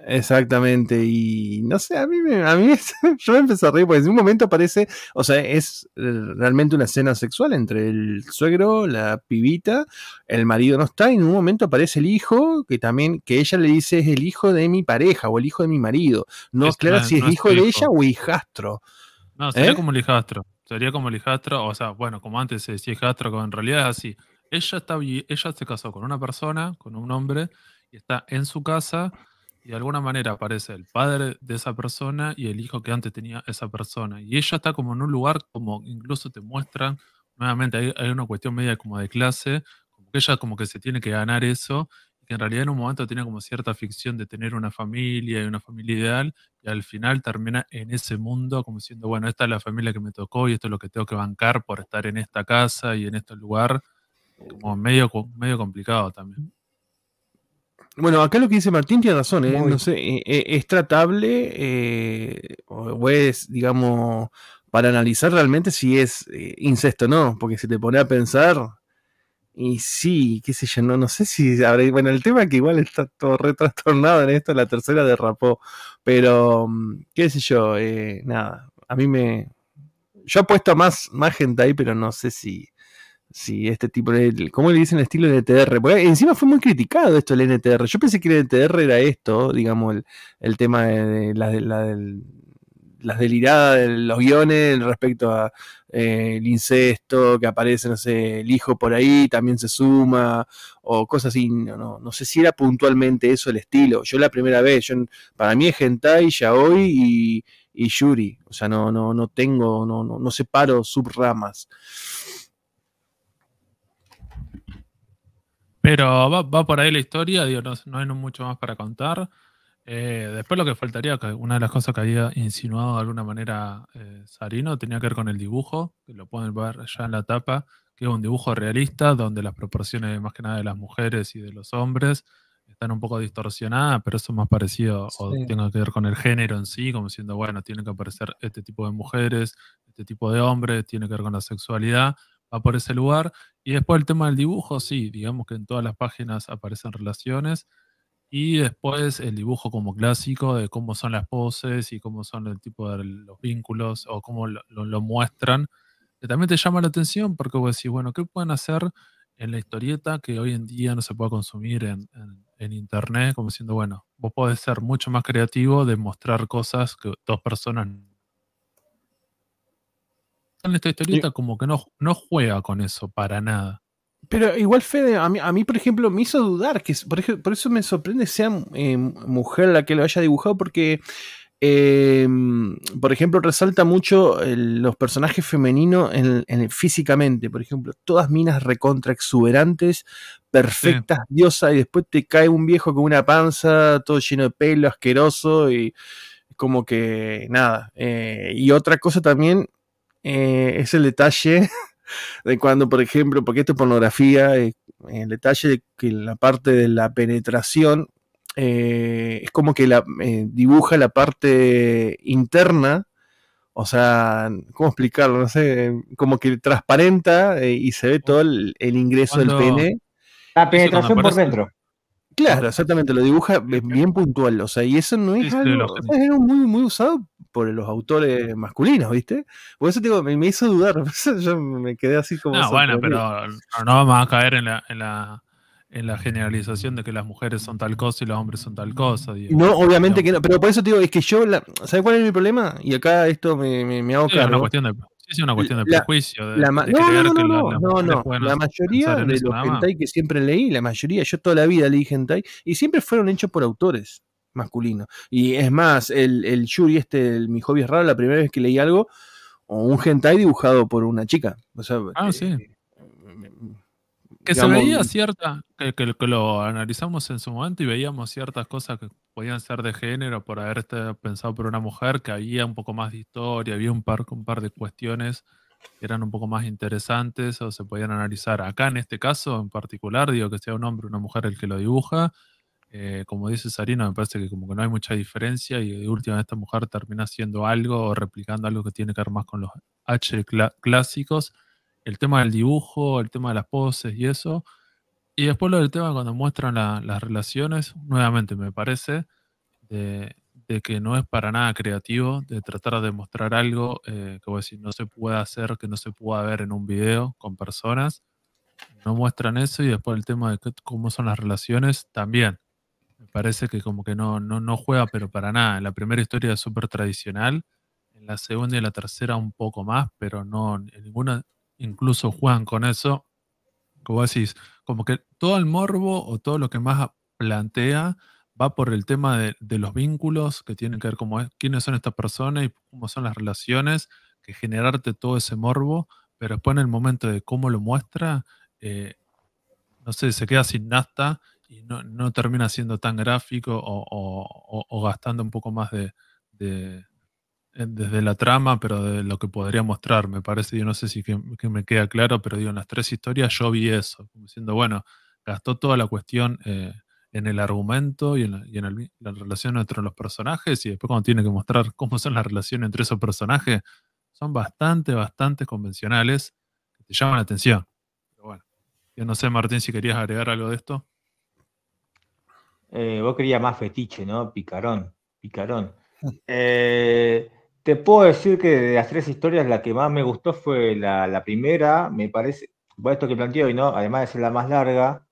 Exactamente, y no sé, a mí, me, a mí yo me empecé a reír, porque en un momento aparece o sea, es eh, realmente una escena sexual entre el suegro, la pibita, el marido no está, y en un momento aparece el hijo, que también, que ella le dice es el hijo de mi pareja o el hijo de mi marido. No es claro si es hijo de ella o hijastro.
No, sería ¿Eh? como el hijastro, sería como el hijastro, o sea, bueno, como antes se decía hijastro, pero en realidad es así. Ella, está, ella se casó con una persona, con un hombre, y está en su casa y de alguna manera aparece el padre de esa persona y el hijo que antes tenía esa persona. Y ella está como en un lugar, como incluso te muestran, nuevamente hay, una cuestión media como de clase, como que ella como que se tiene que ganar eso, y que en realidad en un momento tiene como cierta ficción de tener una familia y una familia ideal, y al final termina en ese mundo como diciendo, bueno, esta es la familia que me tocó y esto es lo que tengo que bancar por estar en esta casa y en este lugar, como medio, medio complicado también.
Bueno, acá lo que dice Martín tiene razón, ¿eh? no sé, eh, eh, es tratable o es, digamos, para analizar realmente si es incesto o no, porque se te pone a pensar, y sí, qué sé yo, no, no sé si habrá, bueno, el tema que igual está todo retrastornado en esto, la tercera derrapó, pero mm, qué sé yo, nada, a mí me... Yo apuesto a más, más gente ahí, pero no sé si Sí, este tipo de. ¿Cómo le dicen el estilo de NTR? Porque encima fue muy criticado esto el NTR. Yo pensé que el NTR era esto, digamos, el, el tema de, las deliradas de los guiones respecto a eh, el incesto, que aparece, no sé, el hijo por ahí, también se suma, o cosas así. No, no, sé si era puntualmente eso el estilo. Yo la primera vez, yo, para mí es Hentai, Yaoi y, y Yuri. O sea, no, no, no tengo, no, no, no separo subramas.
Pero va, por ahí la historia, digo, no, hay mucho más para contar. Eh, después lo que faltaría, que una de las cosas que había insinuado de alguna manera eh, Sarino, tenía que ver con el dibujo, que lo pueden ver ya en la tapa, que es un dibujo realista, donde las proporciones más que nada de las mujeres y de los hombres están un poco distorsionadas, pero eso es más parecido o tiene que ver con el género en sí, como siendo, bueno, tiene que aparecer este tipo de mujeres, este tipo de hombres, tiene que ver con la sexualidad, va por ese lugar. Y después el tema del dibujo, sí, digamos que en todas las páginas aparecen relaciones. Y después el dibujo como clásico de cómo son las poses y cómo son el tipo de los vínculos o cómo lo, muestran. Que también te llama la atención porque vos decís, bueno, ¿qué pueden hacer en la historieta que hoy en día no se puede consumir en, en, internet? Como diciendo, bueno, vos podés ser mucho más creativo de mostrar cosas que dos personas en esta historieta, como que no, no juega con eso para nada.
Pero igual Fede, a mí, por ejemplo, me hizo dudar, que por, por eso me sorprende sea eh, mujer la que lo haya dibujado, porque, eh, por ejemplo, resalta mucho los personajes femeninos en, físicamente, por ejemplo, todas minas recontra exuberantes, perfectas, diosas, y después te cae un viejo con una panza, todo lleno de pelo, asqueroso, y como que nada. Eh, y otra cosa también, eh, es el detalle de cuando, por ejemplo, porque esto es pornografía, eh, el detalle de que la parte de la penetración eh, es como que la, dibuja la parte interna, o sea, ¿cómo explicarlo? No sé, como que transparenta y se ve todo el, ingreso del pene. La penetración por dentro. Claro, exactamente, lo dibuja bien puntual, o sea, y eso no es muy, muy usado por los autores masculinos, ¿viste? Por eso digo, me, hizo dudar, yo me quedé así como... No, bueno, pero no, vamos
a caer en la, generalización de que las mujeres son tal cosa y los hombres son tal cosa. No,
obviamente que no, pero por eso digo, es que yo, ¿sabes cuál es mi problema? Y acá esto me, me, me hago sí, Es
una cuestión de prejuicio. no, no, no, no, no, La mayoría de los hentai
que siempre leí, la mayoría, yo toda la vida leí hentai, y siempre fueron hechos por autores masculino. Y es más, el, el Yuri, este, mi hobby es raro, la primera vez que leí algo, o un hentai dibujado por una chica. ah, eh, sí.
que se veía cierta, que, que, lo analizamos en su momento y veíamos ciertas cosas que podían ser de género por haber este, pensado por una mujer, que había un poco más de historia, había un par, un par de cuestiones que eran un poco más interesantes o se podían analizar. Acá en este caso en particular, digo que sea un hombre o una mujer el que lo dibuja, eh, como dice Sarina, me parece que como que no hay mucha diferencia y de última esta mujer termina haciendo algo o replicando algo que tiene que ver más con los H clásicos. El tema del dibujo, el tema de las poses y eso. Y después lo del tema cuando muestran las relaciones, nuevamente me parece, de, que no es para nada creativo, de tratar de mostrar algo eh, que no se puede hacer, que no se pueda ver en un video con personas. No muestran eso y después el tema de cómo son las relaciones también me parece que como que no, no, juega, pero para nada. En la primera historia es súper tradicional, en la segunda y la tercera un poco más, pero no, en ninguna incluso juegan con eso. Como decís, como que todo el morbo o todo lo que más plantea va por el tema de, los vínculos que tienen que ver con quiénes son estas personas y cómo son las relaciones, que generarte todo ese morbo, pero después en el momento de cómo lo muestra, eh, no sé, se queda sin nasta y no, termina siendo tan gráfico o, gastando un poco más de, desde la trama, pero de lo que podría mostrar, me parece, yo no sé si me queda claro, pero digo, en las tres historias yo vi eso, como diciendo, bueno, gastó toda la cuestión eh, en el argumento y en, la, relación entre los personajes, y después cuando tiene que mostrar cómo son las relaciones entre esos personajes, son bastante, bastante convencionales, que te llaman la atención. yo no sé, Martín, si querías agregar algo de esto.
Eh, vos querías más fetiche, ¿no? Picarón, picarón. Ah. Eh, te puedo decir que de las tres historias la que más me gustó fue la, primera, me parece, por esto que planteo hoy, ¿no? Además de ser la más larga,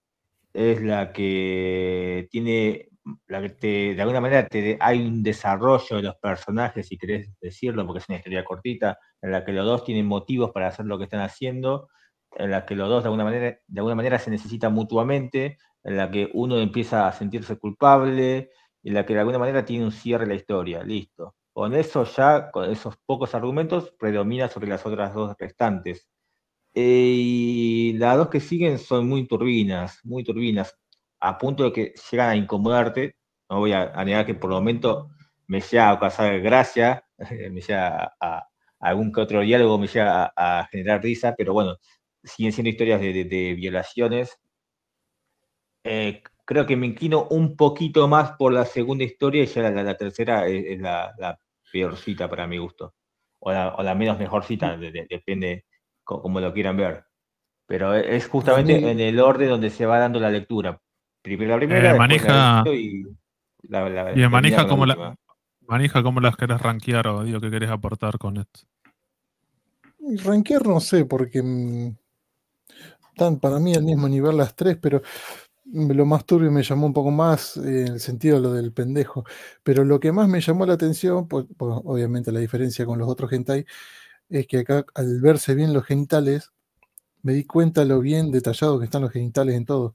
es la que tiene, la que de alguna manera te, hay un desarrollo de los personajes, si querés decirlo, porque es una historia cortita, en la que los dos tienen motivos para hacer lo que están haciendo, en la que los dos de alguna manera, de alguna manera se necesitan mutuamente, en la que uno empieza a sentirse culpable, en la que de alguna manera tiene un cierre la historia, listo. Con eso ya, con esos pocos argumentos, predomina sobre las otras dos restantes. Eh, y las dos que siguen son muy turbinas, muy turbinas, a punto de que llegan a incomodarte. No voy a, negar que por el momento me llega a causar gracia, me llega a, algún que otro diálogo, me llega a, generar risa, pero bueno, siguen siendo historias de, de violaciones eh, creo que me inclino un poquito más por la segunda historia y ya la, tercera es, la, peorcita para mi gusto. O la, menos mejorcita, depende cómo lo quieran ver. Pero e, es justamente en el orden donde se va dando la lectura. Primero la eh, primera, maneja... y
maneja como la, maneja como las querés rankear o digo que querés aportar con esto.
Rankear no sé, porque mm, están para mí al mismo nivel las tres, pero lo más turbio me llamó un poco más eh, en el sentido de lo del pendejo, pero lo que más me llamó la atención, pues, pues, obviamente la diferencia con los otros hentai, es que acá al verse bien los genitales, me di cuenta lo bien detallado que están los genitales en todo.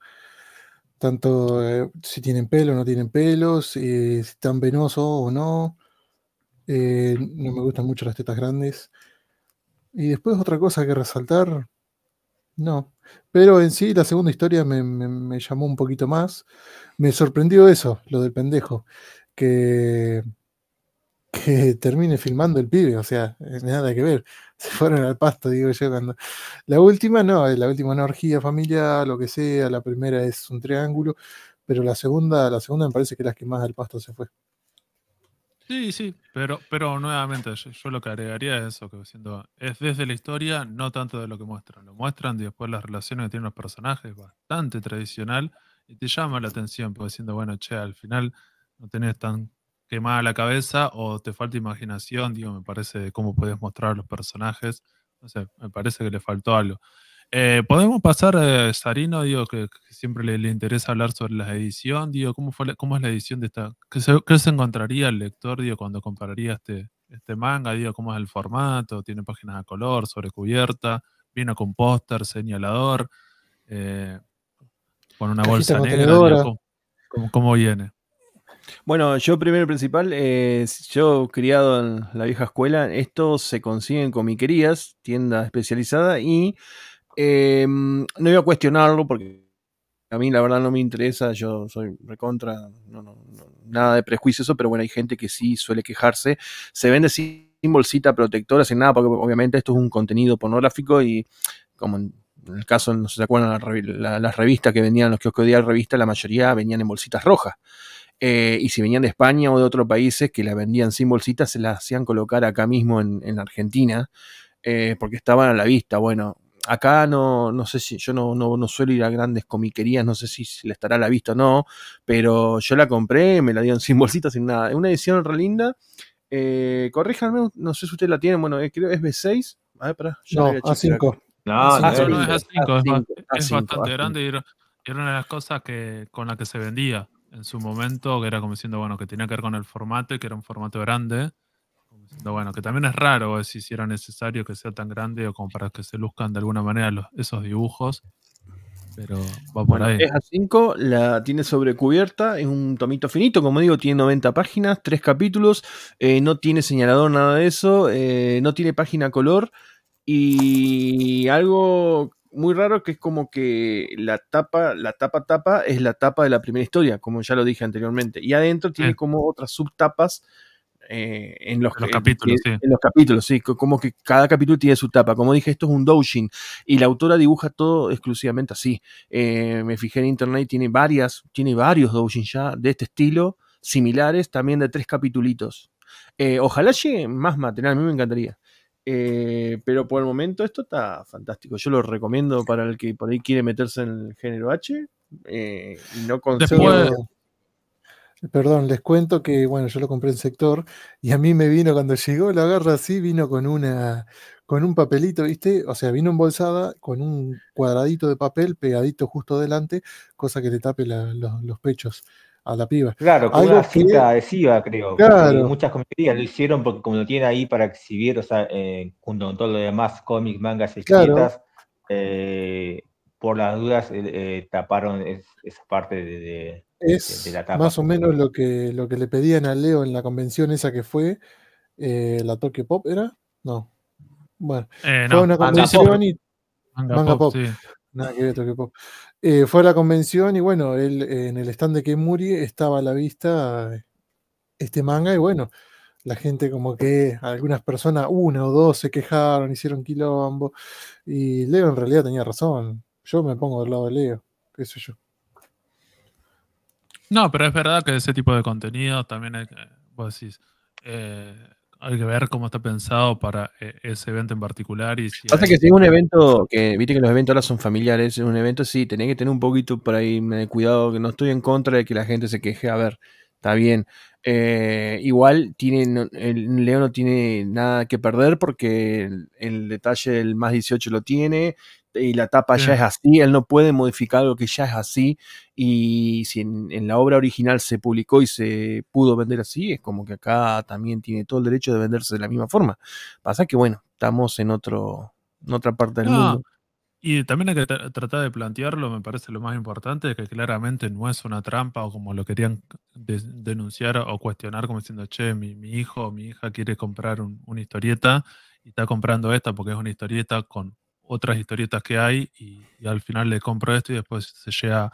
Tanto eh, si tienen pelo o no tienen pelos, eh, si están venosos o no. no me gustan mucho las tetas grandes. Y después otra cosa que resaltar, no, pero en sí la segunda historia me, llamó un poquito más. Me sorprendió eso, lo del pendejo, que, que termine filmando el pibe, o sea, eh, nada que ver. Se fueron al pasto, digo yo. Cuando... La última no, eh, la última una orgía, familia, lo que sea, la primera es un triángulo, pero la segunda, la segunda me parece que es la que más al pasto se fue.
Sí, sí, pero, pero nuevamente yo, lo que agregaría es eso, que siendo, es desde la historia, no tanto de lo que muestran. Lo muestran y después las relaciones que tienen los personajes, bastante tradicional, y te llama la atención, porque diciendo bueno, che, al final no tenés tan quemada la cabeza o te falta imaginación, digo, me parece de cómo puedes mostrar a los personajes, no sé, me parece que le faltó algo. Eh, podemos pasar, a Sarino, digo, que, siempre le, interesa hablar sobre la edición, digo, ¿cómo, fue cómo es la edición de esta? ¿Qué se, se encontraría el lector, cuando compararía este, este manga, digo, cómo es el formato, tiene páginas a color, sobrecubierta, viene con póster, señalador, eh, con una bolsa negra, ¿cómo, viene?
Bueno, yo primero y principal, eh, yo criado en la vieja escuela, Esto se consigue en comiquerías, tienda especializada y Em, no iba a cuestionarlo porque a mí la verdad no me interesa, yo soy recontra, no, nada de eso, pero bueno, hay gente que sí suele quejarse. Se vende sin bolsita protectora, sin nada, porque obviamente esto es un contenido pornográfico y como en el caso, no se acuerdan, las revistas que vendían los que os la revista, la mayoría venían en bolsitas rojas. Eh, y si venían de España o de otros países que la vendían sin bolsitas, se la hacían colocar acá mismo en, Argentina, eh, porque estaban a la vista. Bueno, acá no, no sé si yo no, no, suelo ir a grandes comiquerías, no sé si le estará la vista o no, pero yo la compré, me la dieron sin bolsita, sin nada. Es una edición re linda. Eh, corríjanme, no sé si ustedes la tienen, bueno, creo eh, creo es B6. A ver, yo no, A5.
No, A5. no, es A5, es, A5, es bastante grande y era, una de las cosas que, con las que se vendía en su momento, que era como diciendo, bueno, que tenía que ver con el formato y que era un formato grande. No bueno, que también es raro si, si era necesario que sea tan grande o como para que se luzcan de alguna manera los, esos dibujos. Pero va por ahí. Es
a 5, la tiene sobrecubierta, es un tomito finito, como digo, tiene 90 páginas, 3 capítulos, eh, no tiene señalador, nada de eso, eh, no tiene página color y algo muy raro que es como que la tapa, la tapa tapa es la tapa de la primera historia, como ya lo dije anteriormente. Y adentro tiene como otras subtapas eh, en los, capítulos. En los capítulos, sí. Como que cada capítulo tiene su tapa. Como dije, esto es un doujin y la autora dibuja todo exclusivamente así. Eh, me fijé en internet tiene varias, tiene varios doujins ya de este estilo, similares, también de tres capítulos. Eh, ojalá llegue más material, a mí me encantaría. pero por el momento esto está fantástico. Yo lo recomiendo para el que por ahí quiere meterse en el género H y no consigue...
Perdón, les cuento que, bueno, yo lo compré en sector y a mí me vino cuando llegó, la agarra así, vino con una, con un papelito, ¿viste? O sea, vino embolsada con un cuadradito de papel pegadito justo delante, cosa que le tape los, pechos a la piba. Claro, con una cinta
adhesiva, creo. Muchas comedías lo hicieron porque como lo tiene ahí para exhibir, o sea, eh, junto con todo lo demás, cómics, mangas, escritas, eh, por las dudas eh, eh, taparon esa parte de, la tapa. Más
o menos lo que, lo que le pedían a Leo en la convención esa que fue, eh, la Tokyo Pop, ¿era? No. Bueno, fue una convención y. Manga, Pop. Nada que ver, Tokyo Pop. fue a la convención y bueno, él, en el stand de Kemuri estaba a la vista este manga y bueno, la gente como que algunas personas, una o dos, se quejaron, hicieron quilombo y Leo en realidad tenía razón yo me pongo del lado de Leo, qué sé yo.
No, pero es verdad que ese tipo de contenido también, hay, eh, hay que ver cómo está pensado para eh, ese evento en particular. Y si Pasa que si es un
evento, que viste que los eventos ahora son familiares, es un evento, sí, tenés que tener un poquito por ahí de cuidado, que no estoy en contra de que la gente se queje, a ver, está bien. Eh, igual tiene, el Leo no tiene nada que perder porque el, el detalle del más 18 lo tiene, y la tapa ya mm. es así, él no puede modificar lo que ya es así, y si en, la obra original se publicó y se pudo vender así, es como que acá también tiene todo el derecho de venderse de la misma forma. Pasa que, bueno, estamos en, otro, en otra parte del mundo.
Y también hay que tratar de plantearlo, me parece lo más importante, que claramente no es una trampa o como lo querían denunciar o cuestionar, como diciendo, che, mi, hijo o mi hija quiere comprar una historieta y está comprando esta porque es una historieta con otras historietas que hay y, al final le compro esto y después se llega,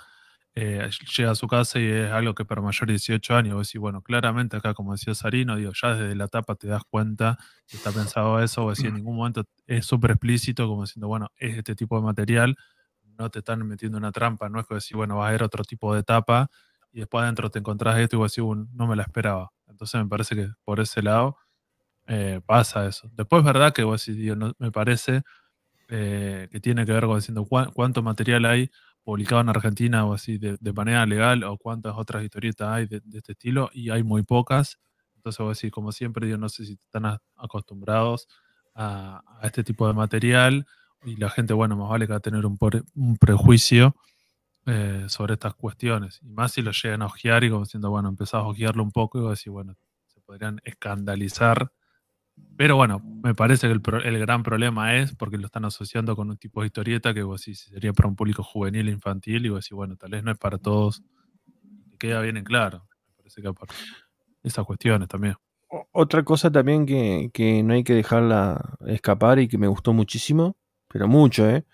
eh, llega a su casa y es algo que para mayor de 18 años, vos decís, bueno, claramente acá, como decía Sarino, digo, ya desde la tapa te das cuenta que está pensado eso, o decir, en mm. ningún momento es súper explícito, como diciendo, bueno, es este tipo de material, no te están metiendo una trampa, no es que decir, bueno, vas a ver otro tipo de tapa y después adentro te encontrás esto y vos decís, no me la esperaba. Entonces me parece que por ese lado eh, pasa eso. Después es verdad que vos decís, me parece eh, que tiene que ver con diciendo cuánto material hay publicado en Argentina o así de, manera legal o cuántas otras historietas hay de, este estilo y hay muy pocas. Entonces voy como siempre, yo no sé si están acostumbrados a, este tipo de material y la gente, bueno, más vale que va a tener un, prejuicio eh, sobre estas cuestiones. Y más si lo llegan a ojear y como diciendo, bueno, empezás a ojearlo un poco y a decir, bueno, se podrían escandalizar pero bueno, me parece que el, gran problema es porque lo están asociando con un tipo de historieta que vos sería para un público juvenil, infantil, y vos decís, bueno, tal vez no es para todos. Queda bien en claro. parece que aparte esas cuestiones también.
Otra cosa también que, no hay que dejarla escapar y que me gustó muchísimo, pero mucho, ¿eh?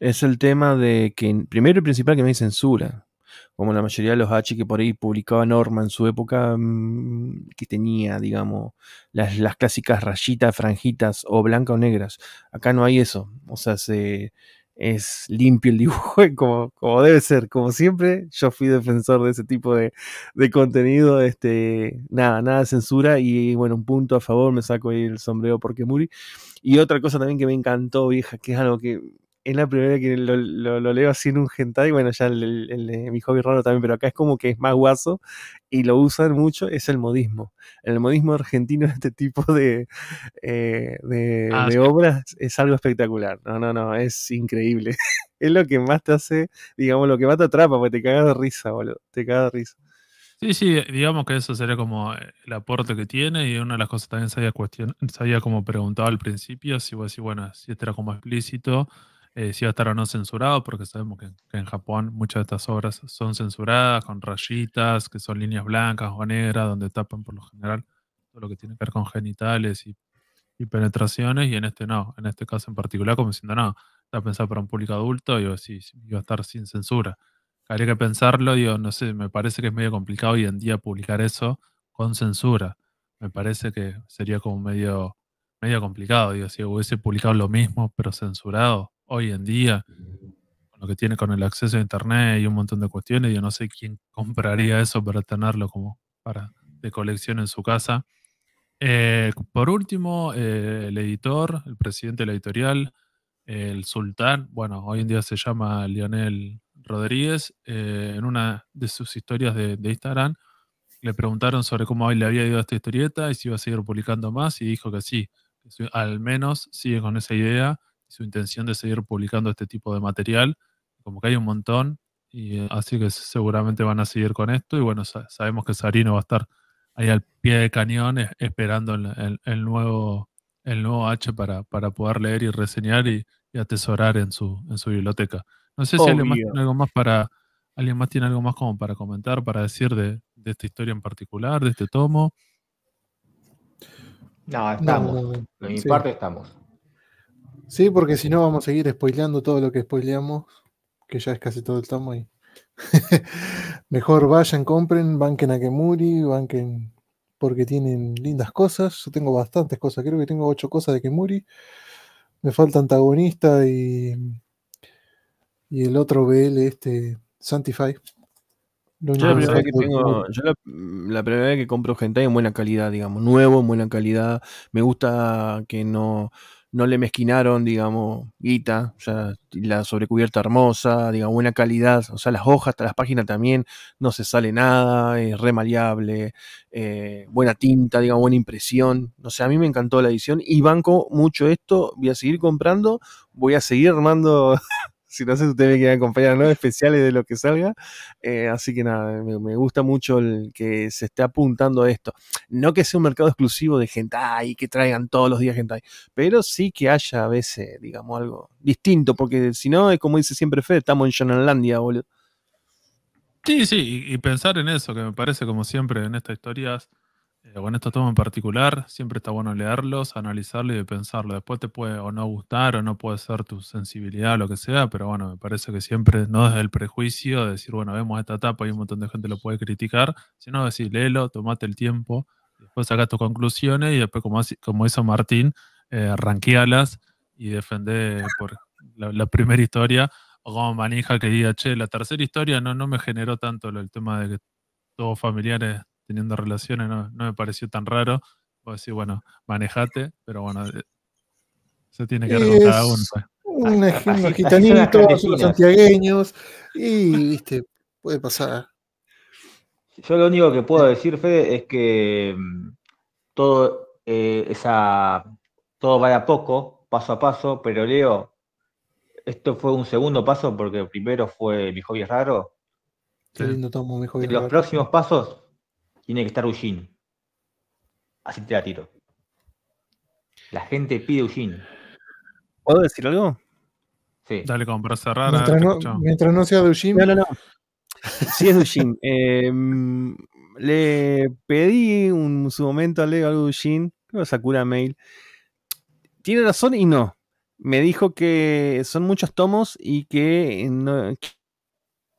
es el tema de que, primero y principal, que me hay censura como la mayoría de los H que por ahí publicaba Norma en su época, mm, que tenía, digamos, las, clásicas rayitas, franjitas o blancas o negras. Acá no hay eso, o sea, se, es limpio el dibujo como, debe ser, como siempre. Yo fui defensor de ese tipo de, de contenido, este, nada, nada de censura y bueno, un punto a favor, me saco ahí el sombrero porque Muri. Y otra cosa también que me encantó, vieja, que es algo que es la primera que lo, leo así en un hentai, bueno, ya mi hobby raro también, pero acá es como que es más guaso y lo usan mucho, es el modismo. El modismo argentino, este tipo de, eh, de, ah, obras, es algo espectacular. No, no, no, es increíble. es lo que más te hace, digamos, lo que más te atrapa, porque te cagas de risa, boludo, te cagas de risa.
Sí, sí, digamos que eso sería como eh, el aporte que tiene y una de las cosas también se había, como preguntado al principio, si a bueno, si este era como explícito, eh, si va a estar o no censurado, porque sabemos que, en Japón muchas de estas obras son censuradas con rayitas, que son líneas blancas o negras, donde tapan por lo general todo lo que tiene que ver con genitales y, penetraciones, y en este no, en este caso en particular, como diciendo, no, está pensado para un público adulto, y si iba a estar sin censura. Habría que pensarlo, digo, no sé, me parece que es medio complicado hoy en día publicar eso con censura. Me parece que sería como medio, medio complicado, digo, si hubiese publicado lo mismo, pero censurado, hoy en día, con lo que tiene con el acceso a Internet y un montón de cuestiones, yo no sé quién compraría eso para tenerlo como para de colección en su casa. Eh, por último, eh, el editor, el presidente de la editorial, el sultán, bueno, hoy en día se llama Lionel Rodríguez, eh, en una de sus historias de, Instagram, le preguntaron sobre cómo hoy le había ido a esta historieta y si iba a seguir publicando más y dijo que sí, al menos sigue con esa idea su intención de seguir publicando este tipo de material. Como que hay un montón, y eh, así que seguramente van a seguir con esto. Y bueno, sabemos que Sarino va a estar ahí al pie de cañón esperando el, nuevo, el nuevo H para, para poder leer y reseñar y, atesorar en su, en su biblioteca. No sé si alguien más tiene algo más para alguien más tiene algo más como para comentar, para decir de, esta historia en particular, de este tomo.
No, estamos.
en mi parte estamos.
Sí, porque si no vamos a seguir spoileando todo lo que spoileamos, que ya es casi todo el tomo y mejor vayan, compren, banquen a Kemuri, banquen porque tienen lindas cosas. Yo tengo bastantes cosas, creo que tengo ocho cosas de Kemuri. Me falta antagonista y, y el otro BL, este Santify. Yo la,
primera vez que compro gente en buena calidad, digamos, nuevo, en buena calidad. Me gusta que no, no le mezquinaron, digamos, guita, o sea, la sobrecubierta hermosa, digamos, buena calidad, o sea, las hojas, las páginas también, no se sale nada, es remaleable, eh, buena tinta, digamos, buena impresión, no sé a mí me encantó la edición y banco mucho esto, voy a seguir comprando, voy a seguir armando si no sé, ustedes me quieren acompañar, ¿no? Especiales de lo que salga. Eh, así que nada, me, gusta mucho el que se esté apuntando a esto. No que sea un mercado exclusivo de hentai, que traigan todos los días hentai, pero sí que haya a veces, digamos, algo distinto, porque si no, es como dice siempre Fede, estamos en Shonenlandia, boludo.
Sí, sí, y, y, pensar en eso, que me parece como siempre en estas historias, con eh, bueno, estos temas en particular, siempre está bueno leerlos, analizarlos y pensarlo. Después te puede o no gustar o no puede ser tu sensibilidad lo que sea, pero bueno, me parece que siempre, no desde el prejuicio de decir, bueno, vemos esta etapa y un montón de gente lo puede criticar, sino decir, léelo, tomate el tiempo, después saca tus conclusiones y después, como, como hizo Martín, eh, y defender por la, primera historia, o como manija que diga, che, la tercera historia no, no me generó tanto el tema de que todos familiares teniendo relaciones, no, me pareció tan raro. O decir, bueno, manejate, pero bueno, eh, se tiene que con cada uno. Pues. Un ah, ejemplo los santiagueños,
y viste, puede pasar. Yo lo único que puedo decir,
Fede, es que mm, todo eh, esa todo va a poco, paso a paso, pero Leo, esto fue un segundo paso porque primero fue mi hobby raro.
Sí. los
próximos pasos tiene que estar Eugene. Así te la tiro. La gente pide
Eugene.
¿Puedo decir algo? Sí. Dale, como para cerrar.
Mientras, no, sea de Eugene. No, no, no. Sí es de Eugene. Em, le
pedí un, su momento a Leo algo de Eugene. Creo que Sakura Mail. Tiene razón y no. Me dijo que son muchos tomos y que, no,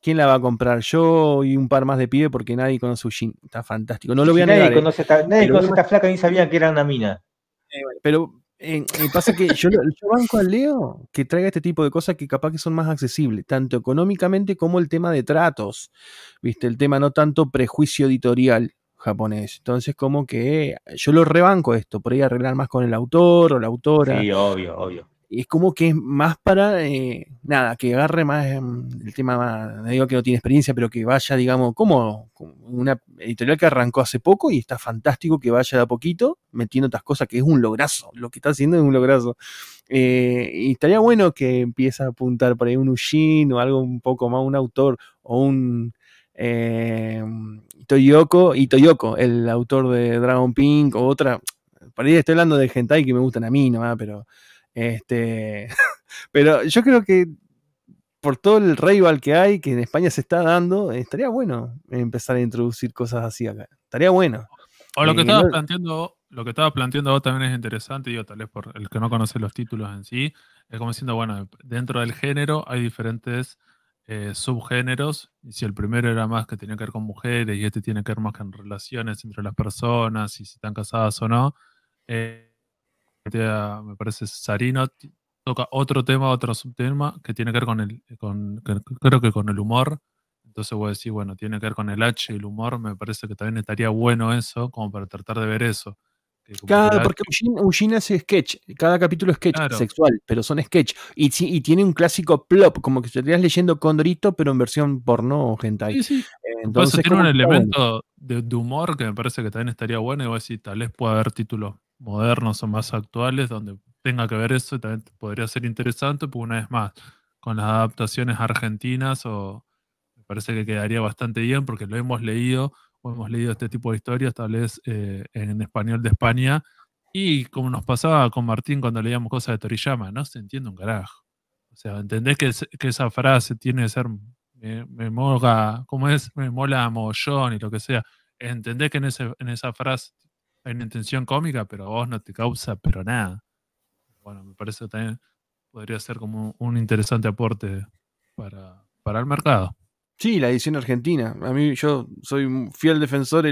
¿quién la va a comprar? Yo y un par más de pibe porque nadie conoce Ushin. Está fantástico. No lo voy a nadie ¿eh? Conoce esta, nadie conoce esta flaca ni sabía que era una mina. Eh, pero eh, pasa que yo, banco al Leo que traiga este tipo de cosas que capaz que son más accesibles, tanto económicamente como el tema de tratos. ¿Viste? El tema no tanto prejuicio editorial japonés. Entonces, como que yo lo rebanco esto, por ahí arreglar más con el autor o la autora. Sí,
obvio, obvio
es como que es más para, eh, nada, que agarre más em, el tema, no digo que no tiene experiencia, pero que vaya, digamos, como una editorial que arrancó hace poco y está fantástico que vaya de a poquito metiendo otras cosas, que es un lograzo, lo que está haciendo es un lograzo. Eh, y estaría bueno que empiece a apuntar por ahí un Ushin o algo un poco más, un autor o un... Eh, Toyoko, y Toyoko, el autor de Dragon Pink, o otra, por ahí estoy hablando de hentai que me gustan a mí ¿no? pero este, pero yo creo que por todo el rival que hay, que en España se está dando, estaría bueno empezar a introducir cosas así acá. Estaría bueno. O lo que estaba eh, estabas
planteando, lo que estaba planteando vos también es interesante, digo, tal vez por el que no conoce los títulos en sí, es como diciendo, bueno, dentro del género hay diferentes eh, subgéneros, y si el primero era más que tenía que ver con mujeres, y este tiene que ver más con relaciones entre las personas, y si están casadas o no, eh, me parece, Sarino, toca otro tema, otro subtema que tiene que ver con el, creo que con el humor. Entonces voy a decir, bueno, tiene que ver con el H el humor, me parece que también estaría bueno eso, como para tratar de ver eso. cada, porque
Eugene, hace sketch, cada capítulo es sketch sexual, pero son sketch. Y, y, tiene un clásico plop, como que estarías leyendo Condorito, pero en versión porno o hentai.
Entonces, tiene un elemento de, humor que me parece que también estaría bueno y voy a decir, tal vez pueda haber título modernos o más actuales donde tenga que ver eso, también podría ser interesante, porque una vez más, con las adaptaciones argentinas o me parece que quedaría bastante bien porque lo hemos leído o hemos leído este tipo de historias tal vez eh, en español de España y como nos pasaba con Martín cuando leíamos cosas de Toriyama, no se entiende un carajo. O sea, entendés que, esa frase tiene que ser me, mola, ¿cómo es? Me mola mollón y lo que sea. Entendés que en, en esa frase en intención cómica, pero a vos no te causa, pero nada. Bueno, me parece que también podría ser como un interesante aporte para,
el mercado. Sí, la edición argentina. A mí yo soy un fiel defensor,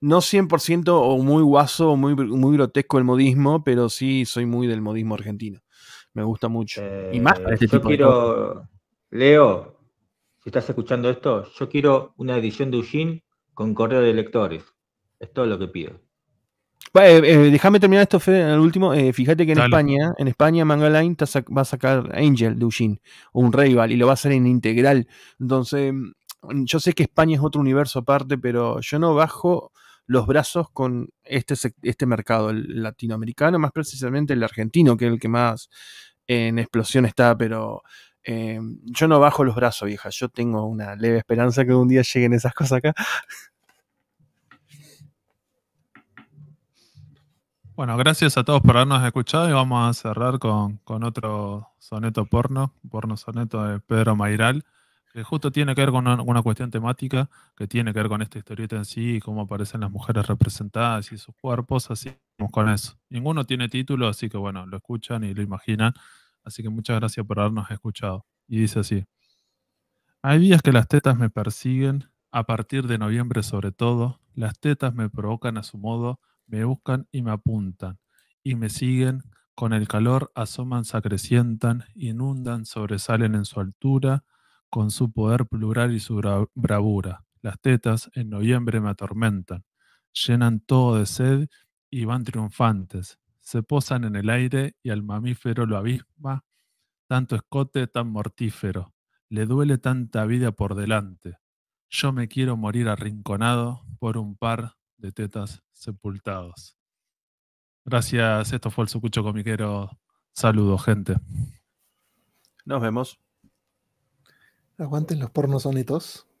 no 100% o muy guaso muy, muy grotesco el modismo, pero sí soy muy del modismo argentino. Me gusta mucho. Eh, y más este yo quiero, Leo,
si estás escuchando esto, yo quiero una edición de Eugene con correo de lectores. Es todo lo que pido.
Eh, eh, déjame terminar esto, Fede, en el último. Eh, fíjate que en España, en España, Manga Line va a sacar Angel de Eugene, un rival, y lo va a hacer en integral. Entonces, mm, yo sé que España es otro universo aparte, pero yo no bajo los brazos con este, este mercado, el latinoamericano, más precisamente el argentino, que es el que más en explosión está, pero yo no bajo los brazos, vieja. Yo tengo una leve esperanza que un día lleguen esas cosas acá.
Bueno, gracias a todos por habernos escuchado y vamos a cerrar con, otro soneto porno, porno soneto de Pedro Mairal, que justo tiene que ver con una, cuestión temática, que tiene que ver con esta historieta en sí, cómo aparecen las mujeres representadas y sus cuerpos, así vamos con eso. Ninguno tiene título, así que bueno, lo escuchan y lo imaginan. Así que muchas gracias por habernos escuchado. Y dice así, hay días que las tetas me persiguen, a partir de noviembre sobre todo, las tetas me provocan a su modo, me buscan y me apuntan, y me siguen, con el calor asoman, se acrecientan, inundan, sobresalen en su altura, con su poder plural y su bravura. Las tetas en noviembre me atormentan, llenan todo de sed y van triunfantes. Se posan en el aire y al mamífero lo abisma, tanto escote tan mortífero. Le duele tanta vida por delante. Yo me quiero morir arrinconado por un par de tetas sepultados. Gracias, esto fue el Sucucho Comiquero. Saludos, gente. Nos vemos.
Aguanten los pornos sonitos.